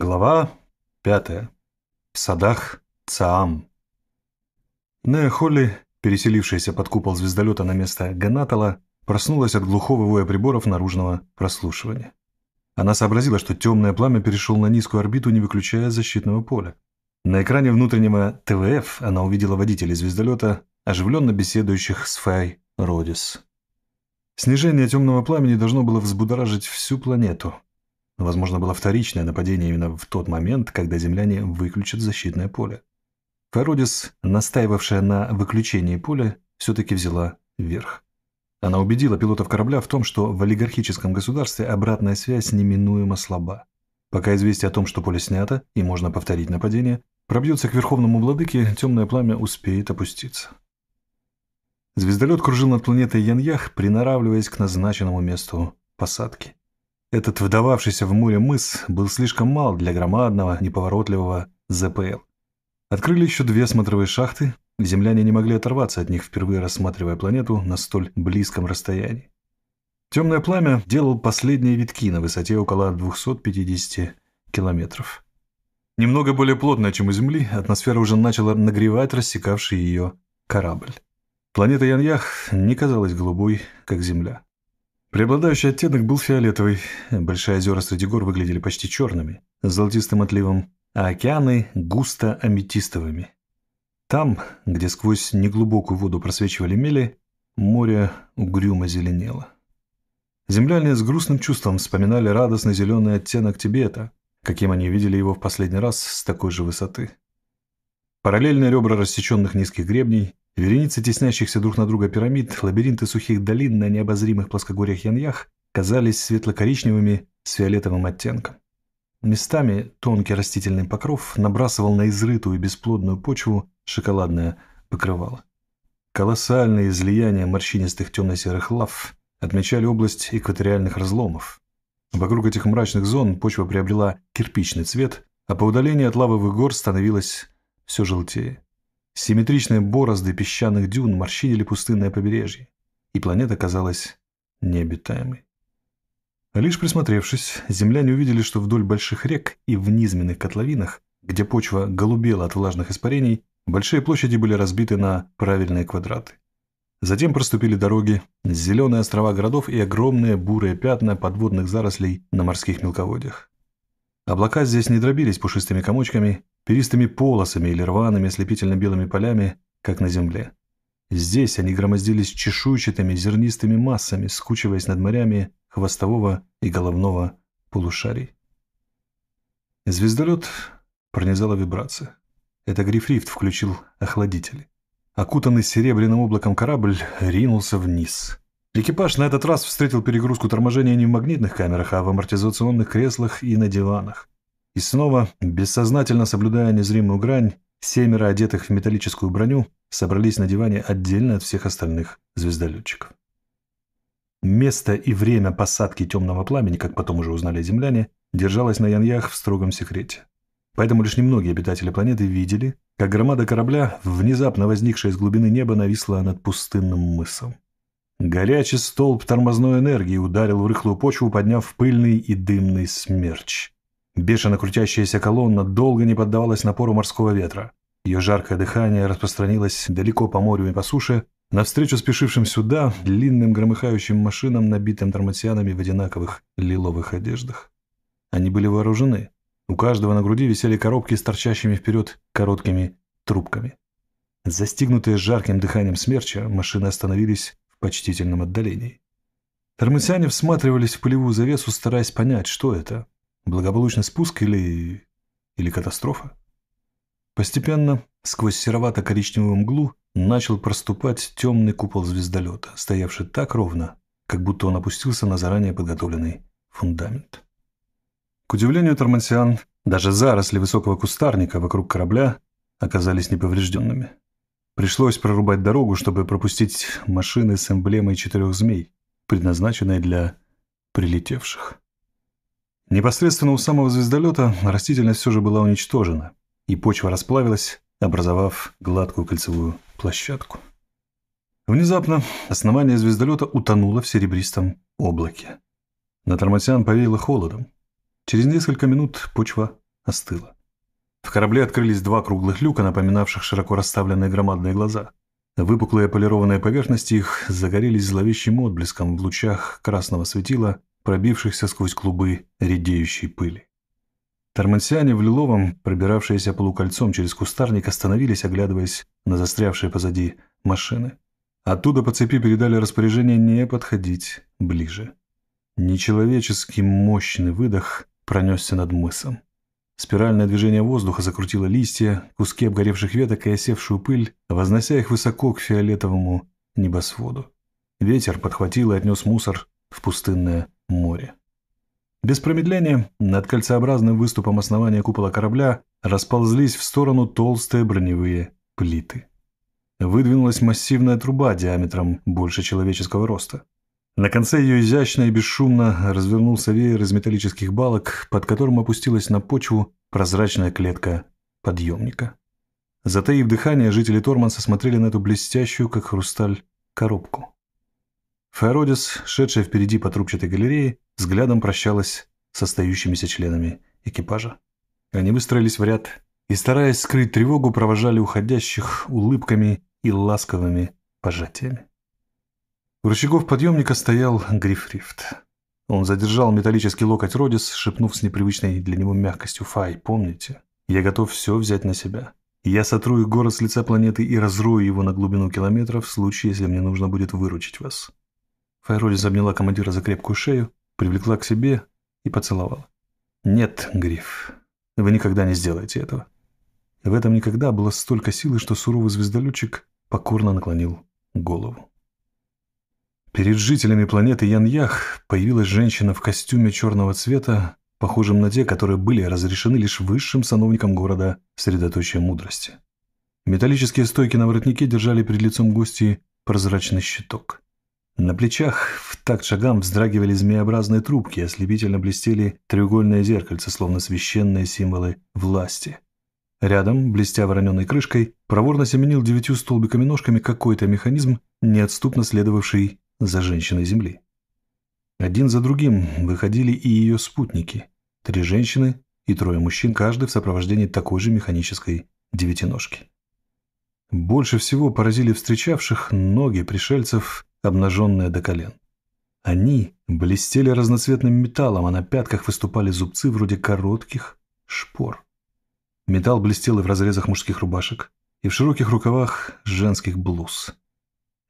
Глава 5. В садах Цаам. Нея Холли, переселившаяся под купол звездолета на место Ганатала, проснулась от глухого воя приборов наружного прослушивания. Она сообразила, что темное пламя перешло на низкую орбиту, не выключая защитного поля. На экране внутреннего ТВФ она увидела водителей звездолета, оживленно беседующих с Фай Родис. Снижение темного пламени должно было взбудоражить всю планету – но, возможно, было вторичное нападение именно в тот момент, когда земляне выключат защитное поле. Фародис, настаивавшая на выключении поля, все-таки взяла верх. Она убедила пилотов корабля в том, что в олигархическом государстве обратная связь неминуемо слаба. Пока известие о том, что поле снято и можно повторить нападение, пробьется к верховному владыке, темное пламя успеет опуститься. Звездолет кружил над планетой Яньях, приноравливаясь к назначенному месту посадки. Этот вдававшийся в море мыс был слишком мал для громадного, неповоротливого ЗПЛ. Открыли еще две смотровые шахты, земляне не могли оторваться от них, впервые рассматривая планету на столь близком расстоянии. Темное пламя делал последние витки на высоте около 250 километров. Немного более плотная, чем у Земли, атмосфера уже начала нагревать рассекавший ее корабль. Планета Яньях не казалась голубой, как Земля. Преобладающий оттенок был фиолетовый. Большие озера среди гор выглядели почти черными, с золотистым отливом, а океаны – густо аметистовыми. Там, где сквозь неглубокую воду просвечивали мели, море угрюмо зеленело. Земляне с грустным чувством вспоминали радостный зеленый оттенок Тибета, каким они видели его в последний раз с такой же высоты. Параллельные ребра рассеченных низких гребней Вереницы теснящихся друг на друга пирамид, лабиринты сухих долин на необозримых плоскогорьях Яньях казались светло-коричневыми с фиолетовым оттенком. Местами тонкий растительный покров набрасывал на изрытую бесплодную почву шоколадное покрывало. Колоссальные излияния морщинистых темно-серых лав отмечали область экваториальных разломов. Вокруг этих мрачных зон почва приобрела кирпичный цвет, а по удалению от лавовых гор становилась все желтее. Симметричные борозды песчаных дюн морщинили пустынное побережье, и планета казалась необитаемой. Лишь присмотревшись, земляне увидели, что вдоль больших рек и в низменных котловинах, где почва голубела от влажных испарений, большие площади были разбиты на правильные квадраты. Затем проступили дороги, зеленые острова городов и огромные бурые пятна подводных зарослей на морских мелководьях. Облака здесь не дробились пушистыми комочками, перистыми полосами или рваными слепительно-белыми полями, как на земле. Здесь они громоздились чешуйчатыми зернистыми массами, скучиваясь над морями хвостового и головного полушарий. Звездолет пронизала вибрация. Это Грифрифт включил охладители. Окутанный серебряным облаком корабль ринулся вниз. Экипаж на этот раз встретил перегрузку торможения не в магнитных камерах, а в амортизационных креслах и на диванах. И снова, бессознательно соблюдая незримую грань, семеро одетых в металлическую броню собрались на диване отдельно от всех остальных звездолетчиков. Место и время посадки темного пламени, как потом уже узнали земляне, держалось на Яньях в строгом секрете. Поэтому лишь немногие обитатели планеты видели, как громада корабля, внезапно возникшая из глубины неба, нависла над пустынным мысом. Горячий столб тормозной энергии ударил в рыхлую почву, подняв пыльный и дымный смерч. Бешено крутящаяся колонна долго не поддавалась напору морского ветра. Ее жаркое дыхание распространилось далеко по морю и по суше, навстречу спешившим сюда длинным громыхающим машинам, набитым торматианами в одинаковых лиловых одеждах. Они были вооружены. У каждого на груди висели коробки с торчащими вперед короткими трубками. Застигнутые жарким дыханием смерча, машины остановились в почтительном отдалении. Торматиане всматривались в пылевую завесу, стараясь понять, что это Благополучный спуск или... или катастрофа? Постепенно, сквозь серовато-коричневую мглу, начал проступать темный купол звездолета, стоявший так ровно, как будто он опустился на заранее подготовленный фундамент. К удивлению тормансиан, даже заросли высокого кустарника вокруг корабля оказались неповрежденными. Пришлось прорубать дорогу, чтобы пропустить машины с эмблемой четырех змей, предназначенной для прилетевших. Непосредственно у самого звездолета растительность все же была уничтожена, и почва расплавилась, образовав гладкую кольцевую площадку. Внезапно основание звездолета утонуло в серебристом облаке. На Торматиан повеяло холодом. Через несколько минут почва остыла. В корабле открылись два круглых люка, напоминавших широко расставленные громадные глаза. Выпуклые полированные поверхности их загорелись зловещим отблеском в лучах красного светила, пробившихся сквозь клубы редеющей пыли. Тормансиане в Лиловом, пробиравшиеся полукольцом через кустарник, остановились, оглядываясь на застрявшие позади машины. Оттуда по цепи передали распоряжение не подходить ближе. Нечеловеческий мощный выдох пронесся над мысом. Спиральное движение воздуха закрутило листья, куски обгоревших веток и осевшую пыль, вознося их высоко к фиолетовому небосводу. Ветер подхватил и отнес мусор в пустынное море. Без промедления над кольцеобразным выступом основания купола корабля расползлись в сторону толстые броневые плиты. Выдвинулась массивная труба диаметром больше человеческого роста. На конце ее изящно и бесшумно развернулся веер из металлических балок, под которым опустилась на почву прозрачная клетка подъемника. Затаив дыхание, жители Торманса смотрели на эту блестящую, как хрусталь, коробку. Феородис, шедшая впереди по трубчатой галерее, взглядом прощалась с остающимися членами экипажа. Они выстроились в ряд и, стараясь скрыть тревогу, провожали уходящих улыбками и ласковыми пожатиями. У рычагов подъемника стоял Грифрифт. Он задержал металлический локоть Родис, шепнув с непривычной для него мягкостью «Фай, помните, я готов все взять на себя. Я сотру их город с лица планеты и разрою его на глубину километров в случае, если мне нужно будет выручить вас. Файролис обняла командира за крепкую шею, привлекла к себе и поцеловала. «Нет, Гриф, вы никогда не сделаете этого». В этом никогда было столько силы, что суровый звездолетчик покорно наклонил голову. Перед жителями планеты Яньях появилась женщина в костюме черного цвета, похожем на те, которые были разрешены лишь высшим сановникам города средоточия мудрости. Металлические стойки на воротнике держали перед лицом гостей прозрачный щиток. На плечах в такт шагам вздрагивали змеобразные трубки, ослепительно блестели треугольные зеркальца, словно священные символы власти. Рядом, блестя вороненной крышкой, проворно семенил девятью столбиками-ножками какой-то механизм, неотступно следовавший за женщиной Земли. Один за другим выходили и ее спутники. Три женщины и трое мужчин, каждый в сопровождении такой же механической девятиножки. Больше всего поразили встречавших ноги пришельцев обнаженная до колен. Они блестели разноцветным металлом, а на пятках выступали зубцы вроде коротких шпор. Металл блестел и в разрезах мужских рубашек, и в широких рукавах женских блуз.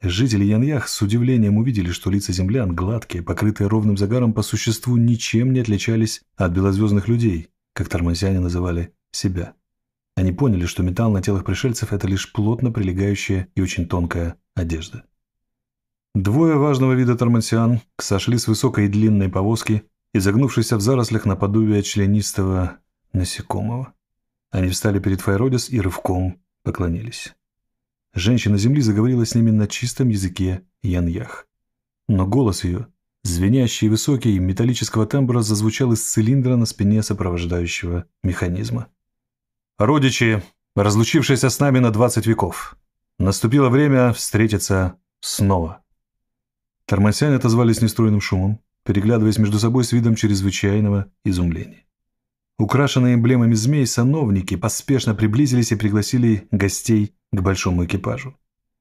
Жители Яньях с удивлением увидели, что лица землян, гладкие, покрытые ровным загаром, по существу ничем не отличались от белозвездных людей, как тормозяне называли себя. Они поняли, что металл на телах пришельцев – это лишь плотно прилегающая и очень тонкая одежда. Двое важного вида тормансиан сошли с высокой и длинной повозки, изогнувшейся в зарослях наподобие членистого насекомого. Они встали перед Файродис и рывком поклонились. Женщина земли заговорила с ними на чистом языке яньях. Но голос ее, звенящий и высокий, металлического тембра, зазвучал из цилиндра на спине сопровождающего механизма. «Родичи, разлучившиеся с нами на 20 веков, наступило время встретиться снова». Тормосяне отозвались нестроенным шумом, переглядываясь между собой с видом чрезвычайного изумления. Украшенные эмблемами змей сановники поспешно приблизились и пригласили гостей к большому экипажу.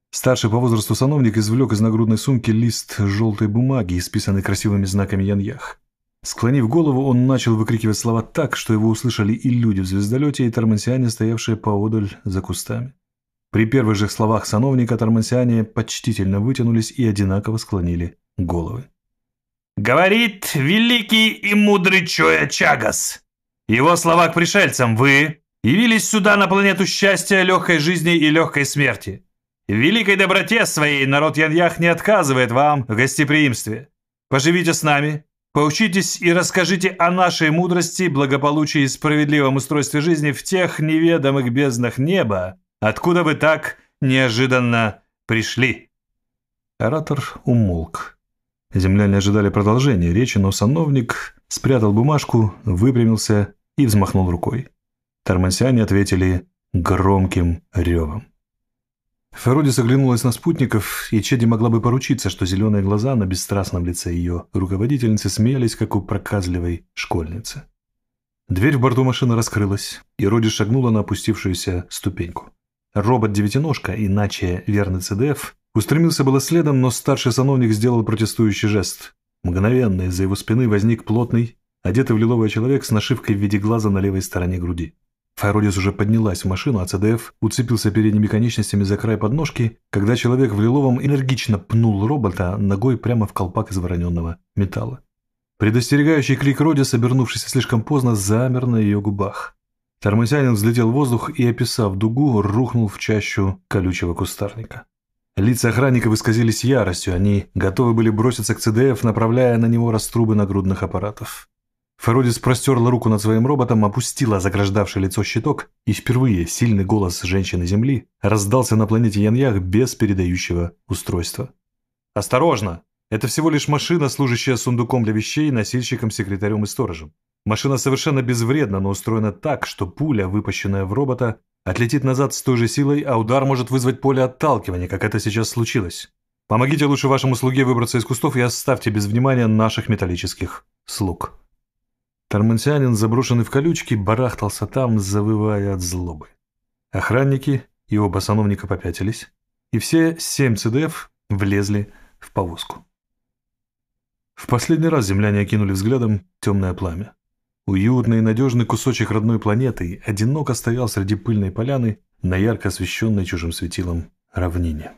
Старший по возрасту сановник извлек из нагрудной сумки лист желтой бумаги, исписанный красивыми знаками яньях. Склонив голову, он начал выкрикивать слова так, что его услышали и люди в звездолете, и тормансиане, стоявшие поодаль за кустами. При первых же словах сановника тормансиане почтительно вытянулись и одинаково склонили головы. «Говорит великий и мудрый Чоя Чагас! Его слова к пришельцам вы явились сюда на планету счастья, легкой жизни и легкой смерти. В великой доброте своей народ Яньях не отказывает вам в гостеприимстве. Поживите с нами, Поучитесь и расскажите о нашей мудрости, благополучии и справедливом устройстве жизни в тех неведомых безднах неба, Откуда вы так неожиданно пришли?» Оратор умолк. Земляне ожидали продолжения речи, но сановник спрятал бумажку, выпрямился и взмахнул рукой. Тормансиане ответили громким ревом. Феруди соглянулась на спутников, и Чеди могла бы поручиться, что зеленые глаза на бесстрастном лице ее руководительницы смеялись, как у проказливой школьницы. Дверь в борту машины раскрылась, и Роди шагнула на опустившуюся ступеньку. Робот-девятиножка, иначе верный ЦДФ, устремился было следом, но старший сановник сделал протестующий жест. Мгновенно из-за его спины возник плотный, одетый в лиловый человек с нашивкой в виде глаза на левой стороне груди. Файродис уже поднялась в машину, а ЦДФ уцепился передними конечностями за край подножки, когда человек в лиловом энергично пнул робота ногой прямо в колпак из вороненного металла. Предостерегающий крик Роди, обернувшийся слишком поздно, замер на ее губах. Тормозянин взлетел в воздух и, описав дугу, рухнул в чащу колючего кустарника. Лица охранников исказились яростью, они готовы были броситься к ЦДФ, направляя на него раструбы нагрудных аппаратов. Феродис простерла руку над своим роботом, опустила заграждавший лицо щиток, и впервые сильный голос женщины Земли раздался на планете Яньях без передающего устройства. «Осторожно! Это всего лишь машина, служащая сундуком для вещей, носильщиком, секретарем и сторожем. Машина совершенно безвредна, но устроена так, что пуля, выпущенная в робота, отлетит назад с той же силой, а удар может вызвать поле отталкивания, как это сейчас случилось. Помогите лучше вашему слуге выбраться из кустов и оставьте без внимания наших металлических слуг». Тормансианин, заброшенный в колючки, барахтался там, завывая от злобы. Охранники и оба сановника попятились, и все семь ЦДФ влезли в повозку. В последний раз земляне окинули взглядом темное пламя. Уютный и надежный кусочек родной планеты одиноко стоял среди пыльной поляны на ярко освещенной чужим светилом равнине.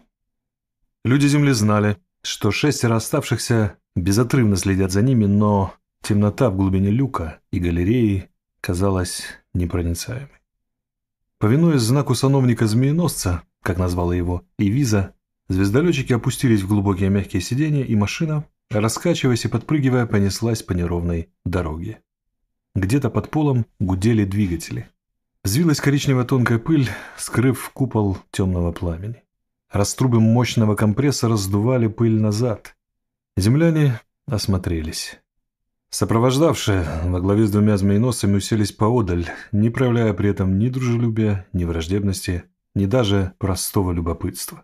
Люди Земли знали, что шестеро оставшихся безотрывно следят за ними, но темнота в глубине люка и галереи казалась непроницаемой. Повинуясь знаку сановника-змееносца, как назвала его Ивиза, звездолетчики опустились в глубокие мягкие сиденья, и машина, раскачиваясь и подпрыгивая, понеслась по неровной дороге. Где-то под полом гудели двигатели. Взвилась коричневая тонкая пыль, скрыв купол темного пламени. Раструбы мощного компрессора сдували пыль назад. Земляне осмотрелись. Сопровождавшие во главе с двумя змееносцами уселись поодаль, не проявляя при этом ни дружелюбия, ни враждебности, ни даже простого любопытства.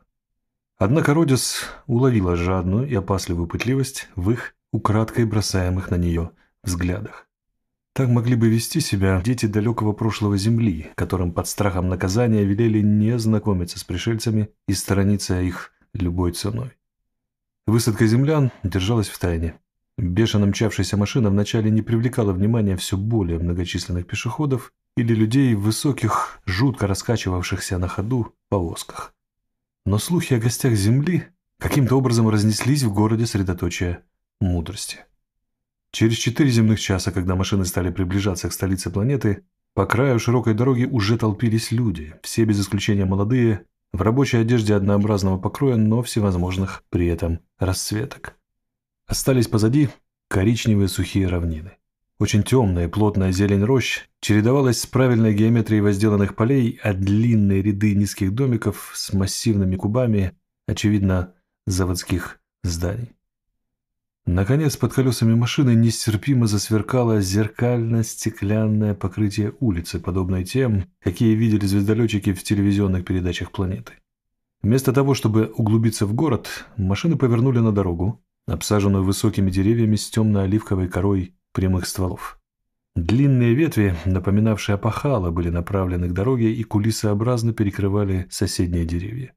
Однако Родис уловила жадную и опасливую пытливость в их украдкой бросаемых на нее взглядах. Так могли бы вести себя дети далекого прошлого Земли, которым под страхом наказания велели не знакомиться с пришельцами и сторониться их любой ценой. Высадка землян держалась в тайне. Бешено мчавшаяся машина вначале не привлекала внимания все более многочисленных пешеходов или людей в высоких, жутко раскачивавшихся на ходу повозках. Но слухи о гостях Земли каким-то образом разнеслись в городе средоточия мудрости. Через четыре земных часа, когда машины стали приближаться к столице планеты, по краю широкой дороги уже толпились люди, все без исключения молодые, в рабочей одежде однообразного покроя, но всевозможных при этом расцветок. Остались позади коричневые сухие равнины. Очень темная плотная зелень рощ чередовалась с правильной геометрией возделанных полей, а длинные ряды низких домиков с массивными кубами, очевидно, заводских зданий. Наконец, под колесами машины нестерпимо засверкало зеркально-стеклянное покрытие улицы, подобное тем, какие видели звездолетчики в телевизионных передачах планеты. Вместо того, чтобы углубиться в город, машины повернули на дорогу, обсаженную высокими деревьями с темно-оливковой корой прямых стволов. Длинные ветви, напоминавшие опахало, были направлены к дороге и кулисообразно перекрывали соседние деревья.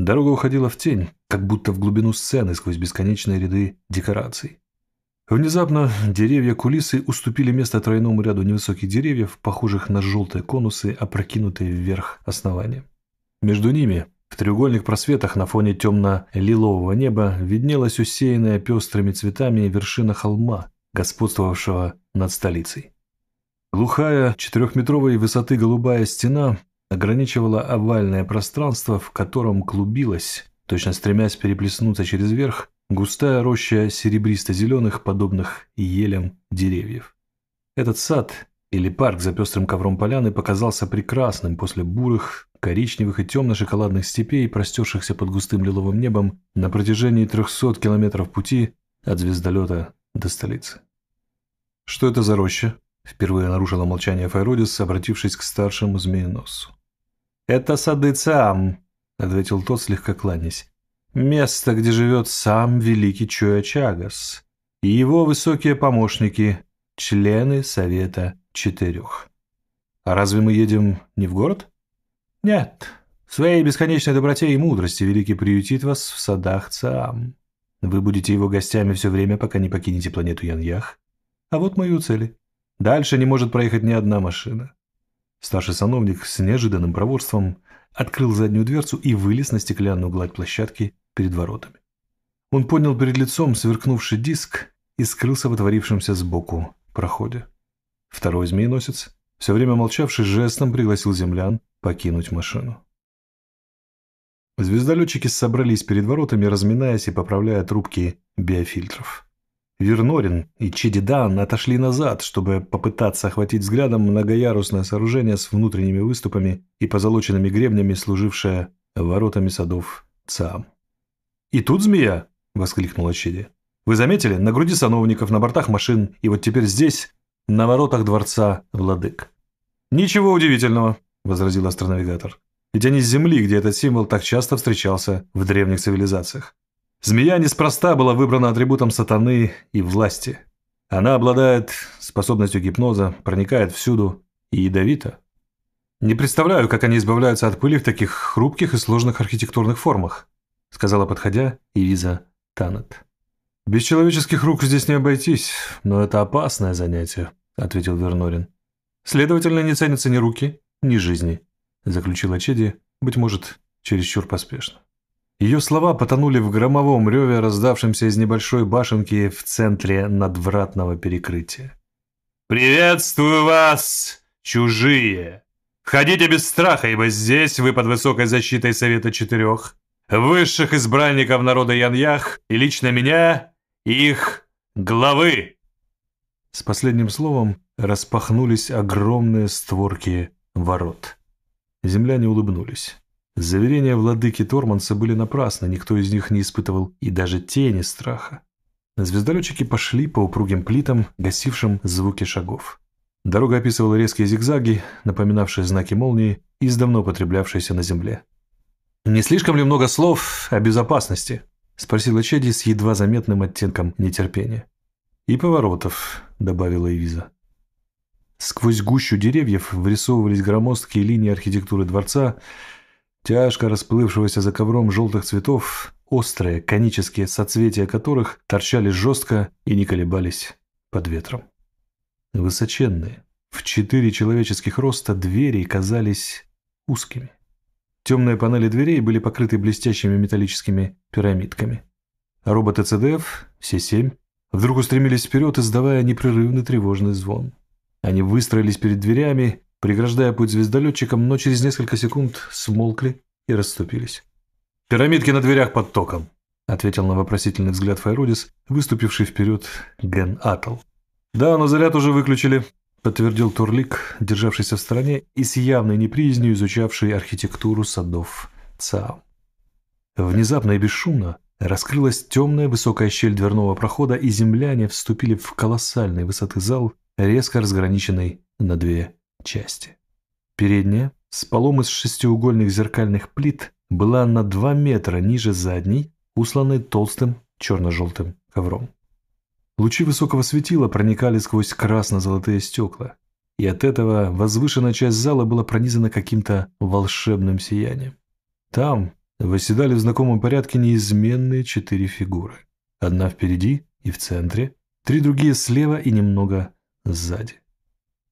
Дорога уходила в тень, как будто в глубину сцены сквозь бесконечные ряды декораций. Внезапно деревья кулисы уступили место тройному ряду невысоких деревьев, похожих на желтые конусы, опрокинутые вверх основания. Между ними, в треугольных просветах на фоне темно-лилового неба, виднелась усеянная пестрыми цветами вершина холма, господствовавшего над столицей. Глухая, четырехметровой высоты голубая стена ограничивала овальное пространство, в котором клубилась, точно стремясь переплеснуться через верх, густая роща серебристо-зеленых, подобных елям деревьев. Этот сад или парк за пестрым ковром поляны показался прекрасным после бурых, коричневых и темно-шоколадных степей, простершихся под густым лиловым небом на протяжении 300 километров пути от звездолета до столицы. «Что это за роща?» – впервые нарушила молчание Файродис, обратившись к старшему змееносцу. «Это сады Циам», — ответил тот, слегка кланясь. «Место, где живет сам великий Чуячагас и его высокие помощники, члены Совета Четырех». «А разве мы едем не в город?» «Нет. В своей бесконечной доброте и мудрости великий приютит вас в садах Циам. Вы будете его гостями все время, пока не покинете планету Яньях. А вот мою цель. Дальше не может проехать ни одна машина. Старший сановник с неожиданным проворством открыл заднюю дверцу и вылез на стеклянную гладь площадки перед воротами. Он поднял перед лицом сверкнувший диск и скрылся в отворившемся сбоку проходе. Второй змееносец, все время молчавший, жестом пригласил землян покинуть машину. Звездолетчики собрались перед воротами, разминаясь и поправляя трубки биофильтров. Вернорин и Чедидан отошли назад, чтобы попытаться охватить взглядом многоярусное сооружение с внутренними выступами и позолоченными гребнями, служившее воротами садов ЦАМ. «И тут змея!» – воскликнула Чеди. «Вы заметили? На груди сановников, на бортах машин, и вот теперь здесь, на воротах дворца владык». «Ничего удивительного», – возразил астронавигатор. «Ведь они с Земли, где этот символ так часто встречался в древних цивилизациях. Змея неспроста была выбрана атрибутом сатаны и власти. Она обладает способностью гипноза, проникает всюду и ядовита. «Не представляю, как они избавляются от пыли в таких хрупких и сложных архитектурных формах», сказала, подходя, Ириза Танет. «Без человеческих рук здесь не обойтись, но это опасное занятие», ответил Вернорин. «Следовательно, не ценятся ни руки, ни жизни», заключила Чеди, быть может, чересчур поспешно. Ее слова потонули в громовом реве, раздавшемся из небольшой башенки в центре надвратного перекрытия. «Приветствую вас, чужие! Ходите без страха, ибо здесь вы под высокой защитой Совета Четырех, высших избранников народа Яньях и лично меня, их главы!» С последним словом распахнулись огромные створки ворот. Земляне улыбнулись. Заверения владыки Торманса были напрасны, никто из них не испытывал и даже тени страха. Звездолетчики пошли по упругим плитам, гасившим звуки шагов. Дорога описывала резкие зигзаги, напоминавшие знаки молнии, издавно употреблявшиеся на земле. «Не слишком ли много слов о безопасности?» – спросила Чеди с едва заметным оттенком нетерпения. «И поворотов», – добавила Эвиза. Сквозь гущу деревьев вырисовывались громоздкие линии архитектуры дворца – тяжко расплывшегося за ковром желтых цветов, острые конические соцветия которых торчали жестко и не колебались под ветром. Высоченные, в четыре человеческих роста двери казались узкими. Темные панели дверей были покрыты блестящими металлическими пирамидками. А роботы ЦДФ, все семь, вдруг устремились вперед, издавая непрерывный тревожный звон. Они выстроились перед дверями, преграждая путь звездолетчикам, но через несколько секунд смолкли и расступились. «Пирамидки на дверях под током», — ответил на вопросительный взгляд Файрудис, выступивший вперед Ген Атл. «Да, но заряд уже выключили», — подтвердил Турлик, державшийся в стороне и с явной неприязнью изучавший архитектуру садов Ца. Внезапно и бесшумно раскрылась темная высокая щель дверного прохода, и земляне вступили в колоссальный высоты зал, резко разграниченный на две части. Передняя, с полом из шестиугольных зеркальных плит, была на 2 метра ниже задней, усланной толстым черно-желтым ковром. Лучи высокого светила проникали сквозь красно-золотые стекла, и от этого возвышенная часть зала была пронизана каким-то волшебным сиянием. Там восседали в знакомом порядке неизменные четыре фигуры. Одна впереди и в центре, три другие слева и немного сзади.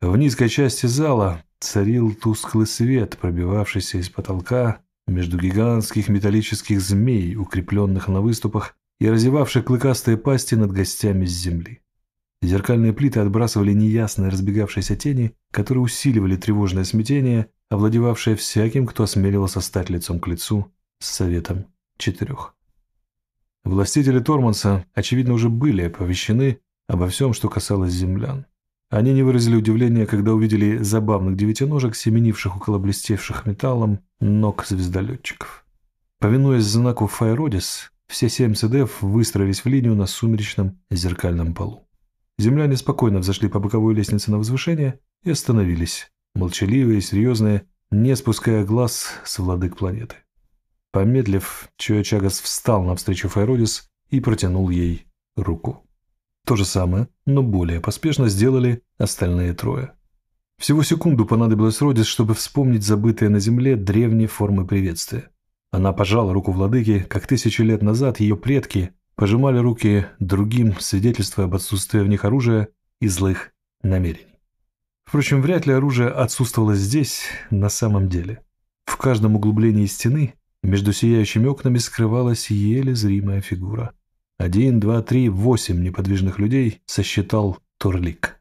В низкой части зала царил тусклый свет, пробивавшийся из потолка между гигантских металлических змей, укрепленных на выступах и разевавших клыкастые пасти над гостями с земли. Зеркальные плиты отбрасывали неясные разбегавшиеся тени, которые усиливали тревожное смятение, овладевавшее всяким, кто осмеливался стать лицом к лицу с Советом Четырех. Властители Торманса, очевидно, уже были оповещены обо всем, что касалось землян. Они не выразили удивления, когда увидели забавных девятиножек, семенивших около блестевших металлом ног звездолетчиков. Повинуясь знаку «Файродис», все семь СДФ выстроились в линию на сумеречном зеркальном полу. Земляне спокойно взошли по боковой лестнице на возвышение и остановились, молчаливые и серьезные, не спуская глаз с владык планеты. Помедлив, Чуячагас встал навстречу Файродис и протянул ей руку. То же самое, но более поспешно сделали остальные трое. Всего секунду понадобилось Родис, чтобы вспомнить забытые на земле древние формы приветствия. Она пожала руку владыки, как тысячи лет назад ее предки пожимали руки другим, свидетельствуя об отсутствии в них оружия и злых намерений. Впрочем, вряд ли оружие отсутствовало здесь на самом деле. В каждом углублении стены между сияющими окнами скрывалась еле зримая фигура. Один, два, три, восемь неподвижных людей сосчитал Торлик.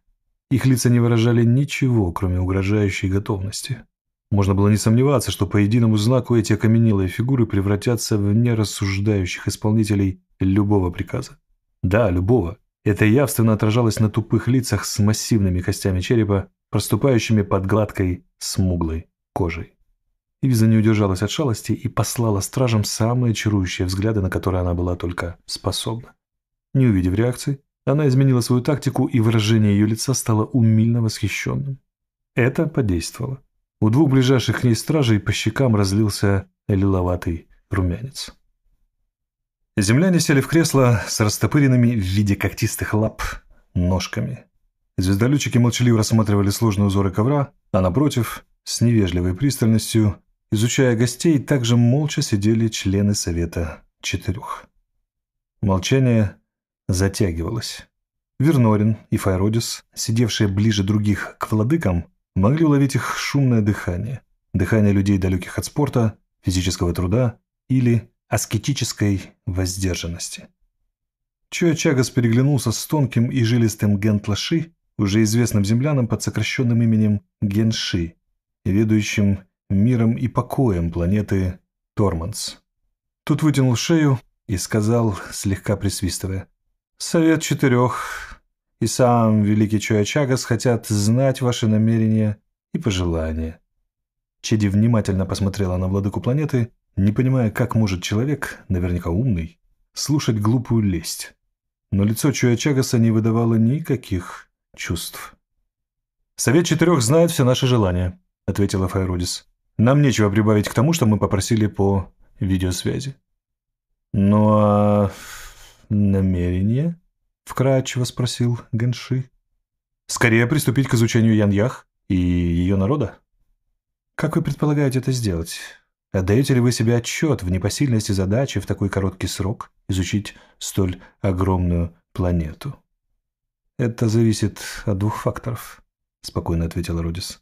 Их лица не выражали ничего, кроме угрожающей готовности. Можно было не сомневаться, что по единому знаку эти окаменелые фигуры превратятся в нерассуждающих исполнителей любого приказа. Да, любого. Это явственно отражалось на тупых лицах с массивными костями черепа, проступающими под гладкой, смуглой кожей. Ивиза не удержалась от шалости и послала стражам самые чарующие взгляды, на которые она была только способна. Не увидев реакции, она изменила свою тактику, и выражение ее лица стало умильно восхищенным. Это подействовало. У двух ближайших к ней стражей по щекам разлился лиловатый румянец. Земляне сели в кресло с растопыренными в виде когтистых лап ножками. Звездолетчики молчаливо рассматривали сложные узоры ковра, а напротив, с невежливой пристальностью, Изучая гостей, также молча сидели члены Совета Четырех. Молчание затягивалось. Вернорин и Файродис, сидевшие ближе других к владыкам, могли уловить их шумное дыхание. Дыхание людей, далеких от спорта, физического труда или аскетической воздержанности. Чоя Чагас переглянулся с тонким и жилистым Гентлаши, уже известным землянам под сокращенным именем Генши, ведущим миром и покоем планеты Торманс. Тут вытянул шею и сказал, слегка присвистывая, «Совет четырех и сам великий Чуячагас хотят знать ваши намерения и пожелания». Чеди внимательно посмотрела на владыку планеты, не понимая, как может человек, наверняка умный, слушать глупую лесть. Но лицо Чуячагаса не выдавало никаких чувств. «Совет четырех знает все наши желания», — ответила Файродис. Нам нечего прибавить к тому, что мы попросили по видеосвязи. Ну а намерение? Вкрадчиво спросил Генши. Скорее приступить к изучению Яньях и ее народа. Как вы предполагаете это сделать? Отдаете ли вы себе отчет в непосильности задачи в такой короткий срок изучить столь огромную планету? Это зависит от двух факторов, спокойно ответил Родис.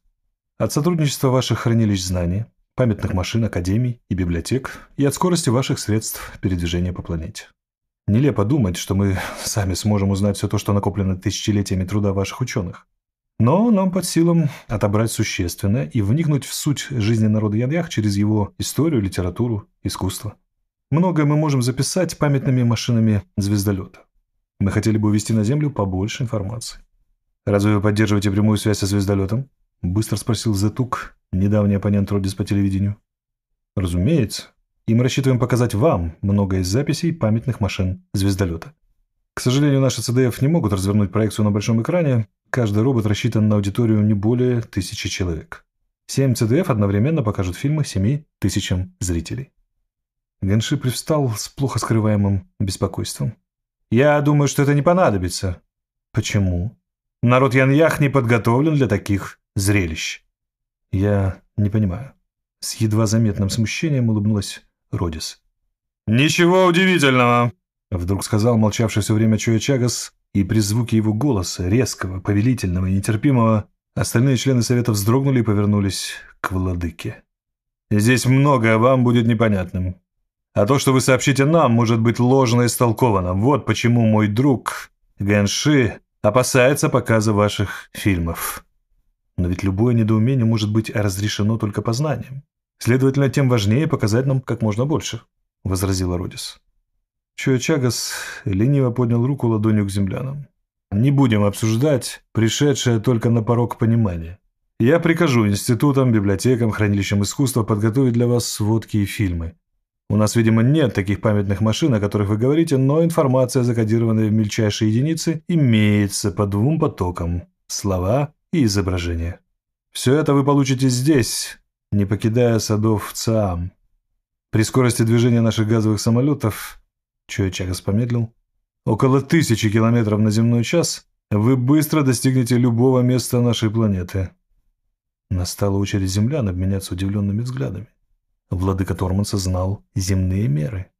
От сотрудничества ваших хранилищ знаний, памятных машин, академий и библиотек и от скорости ваших средств передвижения по планете. Нелепо думать, что мы сами сможем узнать все то, что накоплено тысячелетиями труда ваших ученых. Но нам под силам отобрать существенное и вникнуть в суть жизни народа Ядьях через его историю, литературу, искусство. Многое мы можем записать памятными машинами звездолета. Мы хотели бы увести на Землю побольше информации. Разве вы поддерживаете прямую связь со звездолетом? Быстро спросил Затук, недавний оппонент Родис по телевидению. Разумеется. И мы рассчитываем показать вам многое из записей памятных машин звездолета. К сожалению, наши CDF не могут развернуть проекцию на большом экране. Каждый робот рассчитан на аудиторию не более тысячи человек. Семь CDF одновременно покажут фильмы семи тысячам зрителей. Генши привстал с плохо скрываемым беспокойством. «Я думаю, что это не понадобится». «Почему?» «Народ Яньях не подготовлен для таких зрелищ. Я не понимаю. С едва заметным смущением улыбнулась Родис. «Ничего удивительного!» Вдруг сказал молчавший все время Чуя Чагас, и при звуке его голоса, резкого, повелительного и нетерпимого, остальные члены Совета вздрогнули и повернулись к владыке. «Здесь многое вам будет непонятным. А то, что вы сообщите нам, может быть ложно истолковано. Вот почему мой друг Гэнши опасается показа ваших фильмов». Но ведь любое недоумение может быть разрешено только познанием. Следовательно, тем важнее показать нам как можно больше, — возразил Родис. Чуячагас лениво поднял руку ладонью к землянам. «Не будем обсуждать пришедшее только на порог понимания. Я прикажу институтам, библиотекам, хранилищам искусства подготовить для вас сводки и фильмы. У нас, видимо, нет таких памятных машин, о которых вы говорите, но информация, закодированная в мельчайшие единицы, имеется по двум потокам – слова и изображения. Все это вы получите здесь, не покидая садов ЦАМ. При скорости движения наших газовых самолетов, чё Чагас помедлил, около тысячи километров на земной час, вы быстро достигнете любого места нашей планеты. Настала очередь землян обменяться удивленными взглядами. Владыка Торманса знал земные меры.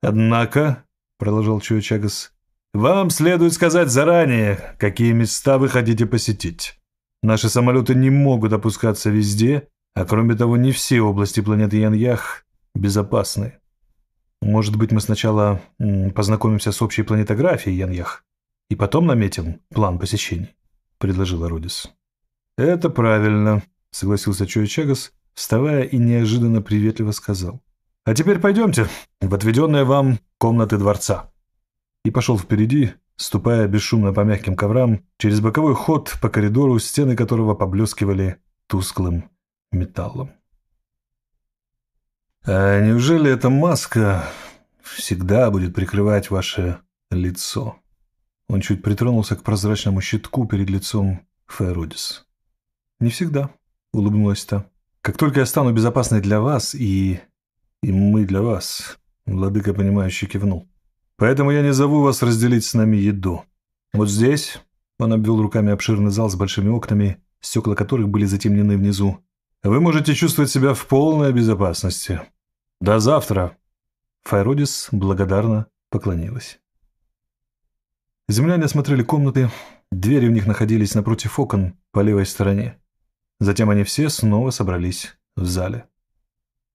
«Однако», — продолжал Чуя Чагас, вам следует сказать заранее, какие места вы хотите посетить. Наши самолеты не могут опускаться везде, а кроме того, не все области планеты Яньях безопасны. Может быть, мы сначала познакомимся с общей планетографией Яньях и потом наметим план посещений, — предложил Родис. «Это правильно», — согласился Чуя Чагас, вставая и неожиданно приветливо сказал. «А теперь пойдемте в отведенные вам комнаты дворца» и пошел впереди, ступая бесшумно по мягким коврам, через боковой ход по коридору, стены которого поблескивали тусклым металлом. А неужели эта маска всегда будет прикрывать ваше лицо? Он чуть притронулся к прозрачному щитку перед лицом Ферудис. Не всегда, улыбнулась та. Как только я стану безопасной для вас и... и мы для вас, владыка понимающе кивнул. Поэтому я не зову вас разделить с нами еду. Вот здесь...» Он обвел руками обширный зал с большими окнами, стекла которых были затемнены внизу. «Вы можете чувствовать себя в полной безопасности. До завтра!» Файродис благодарно поклонилась. Земляне осмотрели комнаты, двери в них находились напротив окон по левой стороне. Затем они все снова собрались в зале.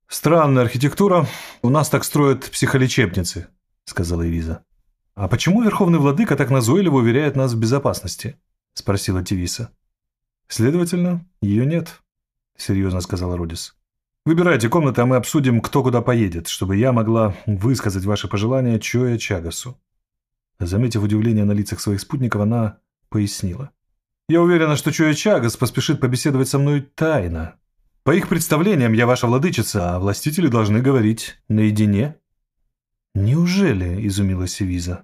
«Странная архитектура. У нас так строят психолечебницы», сказала Эвиза. «А почему Верховный Владыка так назойливо уверяет нас в безопасности?» – спросила Тивиса. «Следовательно, ее нет», – серьезно сказал Родис. «Выбирайте комнаты, а мы обсудим, кто куда поедет, чтобы я могла высказать ваши пожелания Чоя Чагасу». Заметив удивление на лицах своих спутников, она пояснила. «Я уверена, что Чоя Чагас поспешит побеседовать со мной тайно. По их представлениям, я ваша владычица, а властители должны говорить наедине». «Неужели?» – изумилась Виза.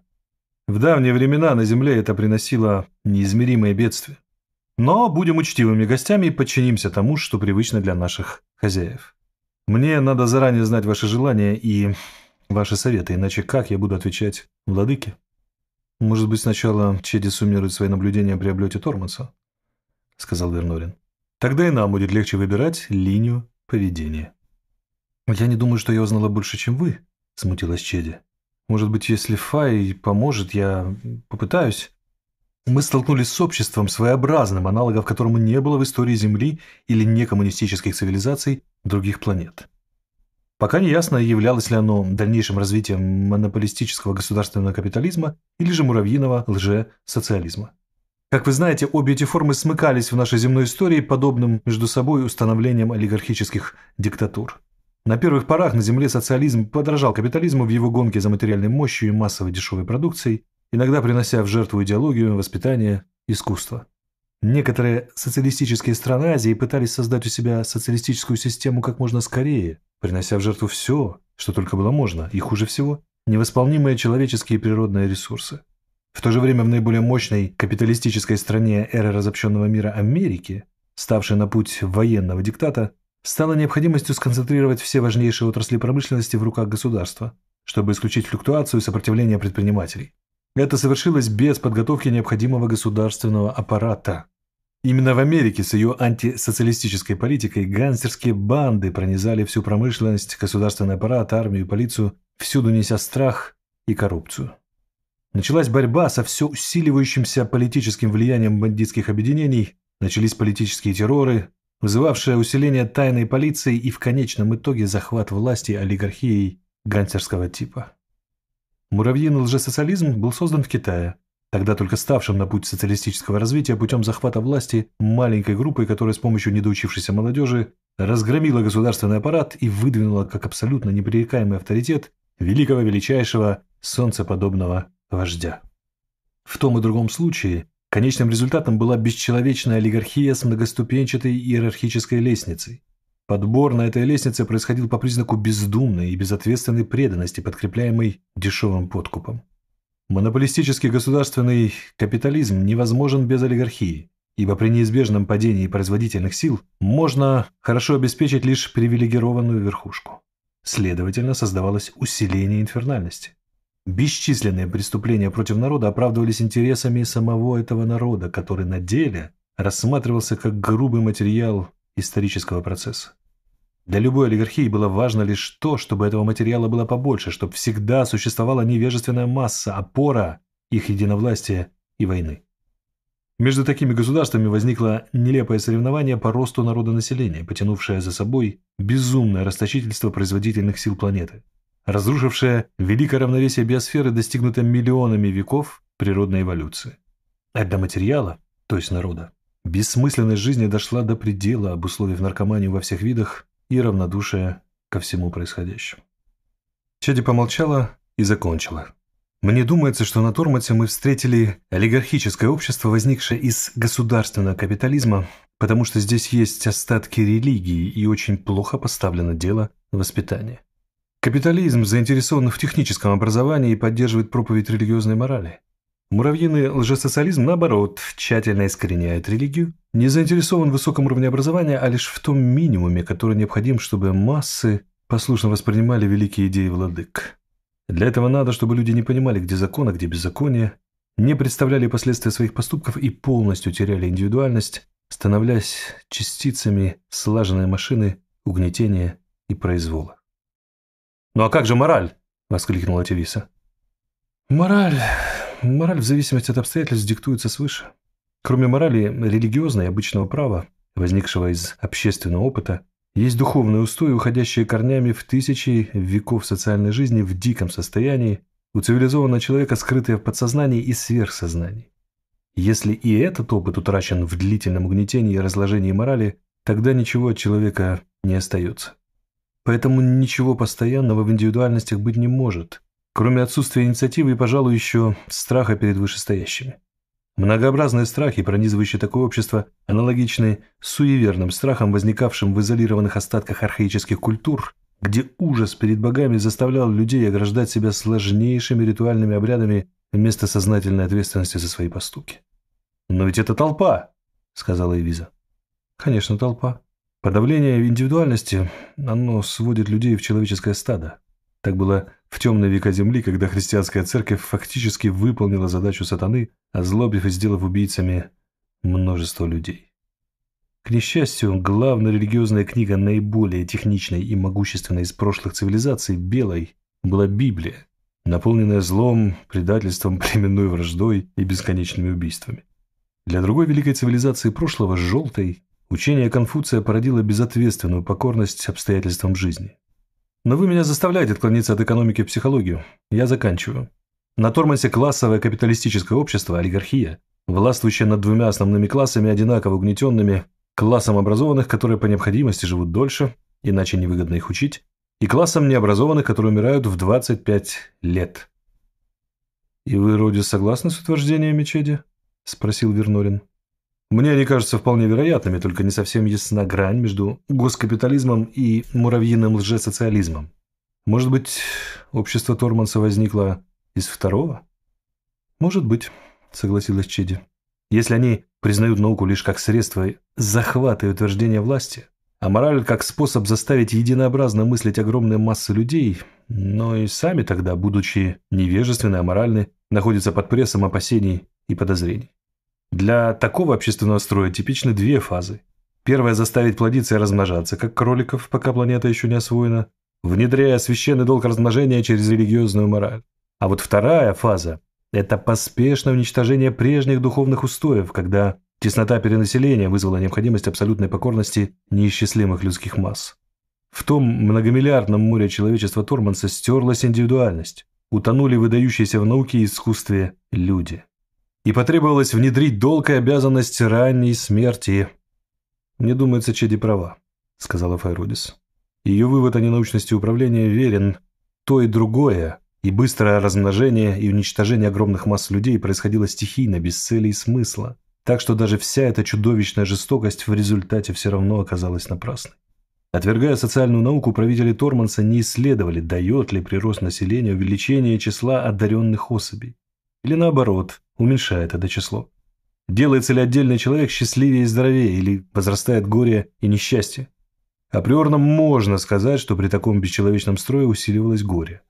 «В давние времена на Земле это приносило неизмеримое бедствие. Но будем учтивыми гостями и подчинимся тому, что привычно для наших хозяев. Мне надо заранее знать ваши желания и ваши советы, иначе как я буду отвечать владыке? Может быть, сначала Чеди суммирует свои наблюдения при облете Торманса? Сказал Вернорин. Тогда и нам будет легче выбирать линию поведения. Я не думаю, что я узнала больше, чем вы, — смутилась Чеди. «Может быть, если Фай поможет, я попытаюсь?» Мы столкнулись с обществом своеобразным, аналогов которому не было в истории Земли или некоммунистических цивилизаций других планет. Пока не ясно, являлось ли оно дальнейшим развитием монополистического государственного капитализма или же муравьиного лже-социализма. Как вы знаете, обе эти формы смыкались в нашей земной истории подобным между собой установлением олигархических диктатур – на первых порах на Земле социализм подражал капитализму в его гонке за материальной мощью и массовой дешевой продукцией, иногда принося в жертву идеологию, воспитание, искусство. Некоторые социалистические страны Азии пытались создать у себя социалистическую систему как можно скорее, принося в жертву все, что только было можно, и хуже всего – невосполнимые человеческие и природные ресурсы. В то же время в наиболее мощной капиталистической стране эры разобщенного мира Америки, ставшей на путь военного диктата – стало необходимостью сконцентрировать все важнейшие отрасли промышленности в руках государства, чтобы исключить флюктуацию и сопротивление предпринимателей. Это совершилось без подготовки необходимого государственного аппарата. Именно в Америке с ее антисоциалистической политикой гангстерские банды пронизали всю промышленность, государственный аппарат, армию, и полицию, всюду неся страх и коррупцию. Началась борьба со все усиливающимся политическим влиянием бандитских объединений, начались политические терроры, вызывавшая усиление тайной полиции и в конечном итоге захват власти олигархией гангстерского типа. Муравьиный лжесоциализм был создан в Китае, тогда только ставшим на путь социалистического развития путем захвата власти маленькой группой, которая с помощью недоучившейся молодежи разгромила государственный аппарат и выдвинула как абсолютно непререкаемый авторитет великого, величайшего, солнцеподобного вождя. В том и другом случае Конечным результатом была бесчеловечная олигархия с многоступенчатой иерархической лестницей. Подбор на этой лестнице происходил по признаку бездумной и безответственной преданности, подкрепляемой дешевым подкупом. Монополистический государственный капитализм невозможен без олигархии, ибо при неизбежном падении производительных сил можно хорошо обеспечить лишь привилегированную верхушку. Следовательно, создавалось усиление инфернальности. Бесчисленные преступления против народа оправдывались интересами самого этого народа, который на деле рассматривался как грубый материал исторического процесса. Для любой олигархии было важно лишь то, чтобы этого материала было побольше, чтобы всегда существовала невежественная масса, опора их единовластия и войны. Между такими государствами возникло нелепое соревнование по росту народонаселения, потянувшее за собой безумное расточительство производительных сил планеты – разрушившая великое равновесие биосферы, достигнутое миллионами веков природной эволюции. А для материала, то есть народа, бессмысленность жизни дошла до предела, обусловив наркоманию во всех видах и равнодушие ко всему происходящему. Чеди помолчала и закончила. Мне думается, что на Тормате мы встретили олигархическое общество, возникшее из государственного капитализма, потому что здесь есть остатки религии и очень плохо поставлено дело воспитания. Капитализм заинтересован в техническом образовании и поддерживает проповедь религиозной морали. Муравьиный лжесоциализм, наоборот, тщательно искореняет религию, не заинтересован в высоком уровне образования, а лишь в том минимуме, который необходим, чтобы массы послушно воспринимали великие идеи владык. Для этого надо, чтобы люди не понимали, где закон, а где беззаконие, не представляли последствия своих поступков и полностью теряли индивидуальность, становляясь частицами слаженной машины угнетения и произвола. «Ну а как же мораль?» – воскликнула Тевиса. «Мораль... Мораль в зависимости от обстоятельств диктуется свыше. Кроме морали религиозной и обычного права, возникшего из общественного опыта, есть духовные устои, уходящие корнями в тысячи веков социальной жизни в диком состоянии, у цивилизованного человека скрытые в подсознании и сверхсознании. Если и этот опыт утрачен в длительном угнетении и разложении морали, тогда ничего от человека не остается. Поэтому ничего постоянного в индивидуальностях быть не может, кроме отсутствия инициативы и, пожалуй, еще страха перед вышестоящими. Многообразные страхи, пронизывающие такое общество, аналогичны суеверным страхам, возникавшим в изолированных остатках архаических культур, где ужас перед богами заставлял людей ограждать себя сложнейшими ритуальными обрядами вместо сознательной ответственности за свои поступки. «Но ведь это толпа!» — сказала Эвиза. «Конечно, толпа», Подавление индивидуальности, оно сводит людей в человеческое стадо. Так было в темные века Земли, когда христианская церковь фактически выполнила задачу сатаны, озлобив и сделав убийцами множество людей. К несчастью, главная религиозная книга наиболее техничной и могущественной из прошлых цивилизаций, белой, была Библия, наполненная злом, предательством, племенной враждой и бесконечными убийствами. Для другой великой цивилизации прошлого, желтой, Учение Конфуция породило безответственную покорность обстоятельствам жизни. Но вы меня заставляете отклониться от экономики в психологию. Я заканчиваю. На тормозе классовое капиталистическое общество, олигархия, властвующая над двумя основными классами, одинаково угнетенными, классом образованных, которые по необходимости живут дольше, иначе невыгодно их учить, и классом необразованных, которые умирают в 25 лет. «И вы, Роди, согласны с утверждением Мечеди?» – спросил Вернорин. Мне они кажутся вполне вероятными, только не совсем ясна грань между госкапитализмом и муравьиным лжесоциализмом. Может быть, общество Торманса возникло из второго? Может быть, согласилась Чиди. Если они признают науку лишь как средство захвата и утверждения власти, а мораль как способ заставить единообразно мыслить огромные массы людей, но и сами тогда, будучи невежественны, аморальны, находятся под прессом опасений и подозрений. Для такого общественного строя типичны две фазы. Первая – заставить плодиться и размножаться, как кроликов, пока планета еще не освоена, внедряя священный долг размножения через религиозную мораль. А вот вторая фаза – это поспешное уничтожение прежних духовных устоев, когда теснота перенаселения вызвала необходимость абсолютной покорности неисчислимых людских масс. В том многомиллиардном море человечества Торманса стерлась индивидуальность, утонули выдающиеся в науке и искусстве люди и потребовалось внедрить долг и обязанность ранней смерти. «Мне думается, Чеди права», — сказала Файрудис. «Ее вывод о ненаучности управления верен. То и другое, и быстрое размножение и уничтожение огромных масс людей происходило стихийно, без цели и смысла. Так что даже вся эта чудовищная жестокость в результате все равно оказалась напрасной. Отвергая социальную науку, правители Торманса не исследовали, дает ли прирост населения увеличение числа одаренных особей. Или наоборот, уменьшает это число. Делается ли отдельный человек счастливее и здоровее, или возрастает горе и несчастье? Априорно можно сказать, что при таком бесчеловечном строе усиливалось горе.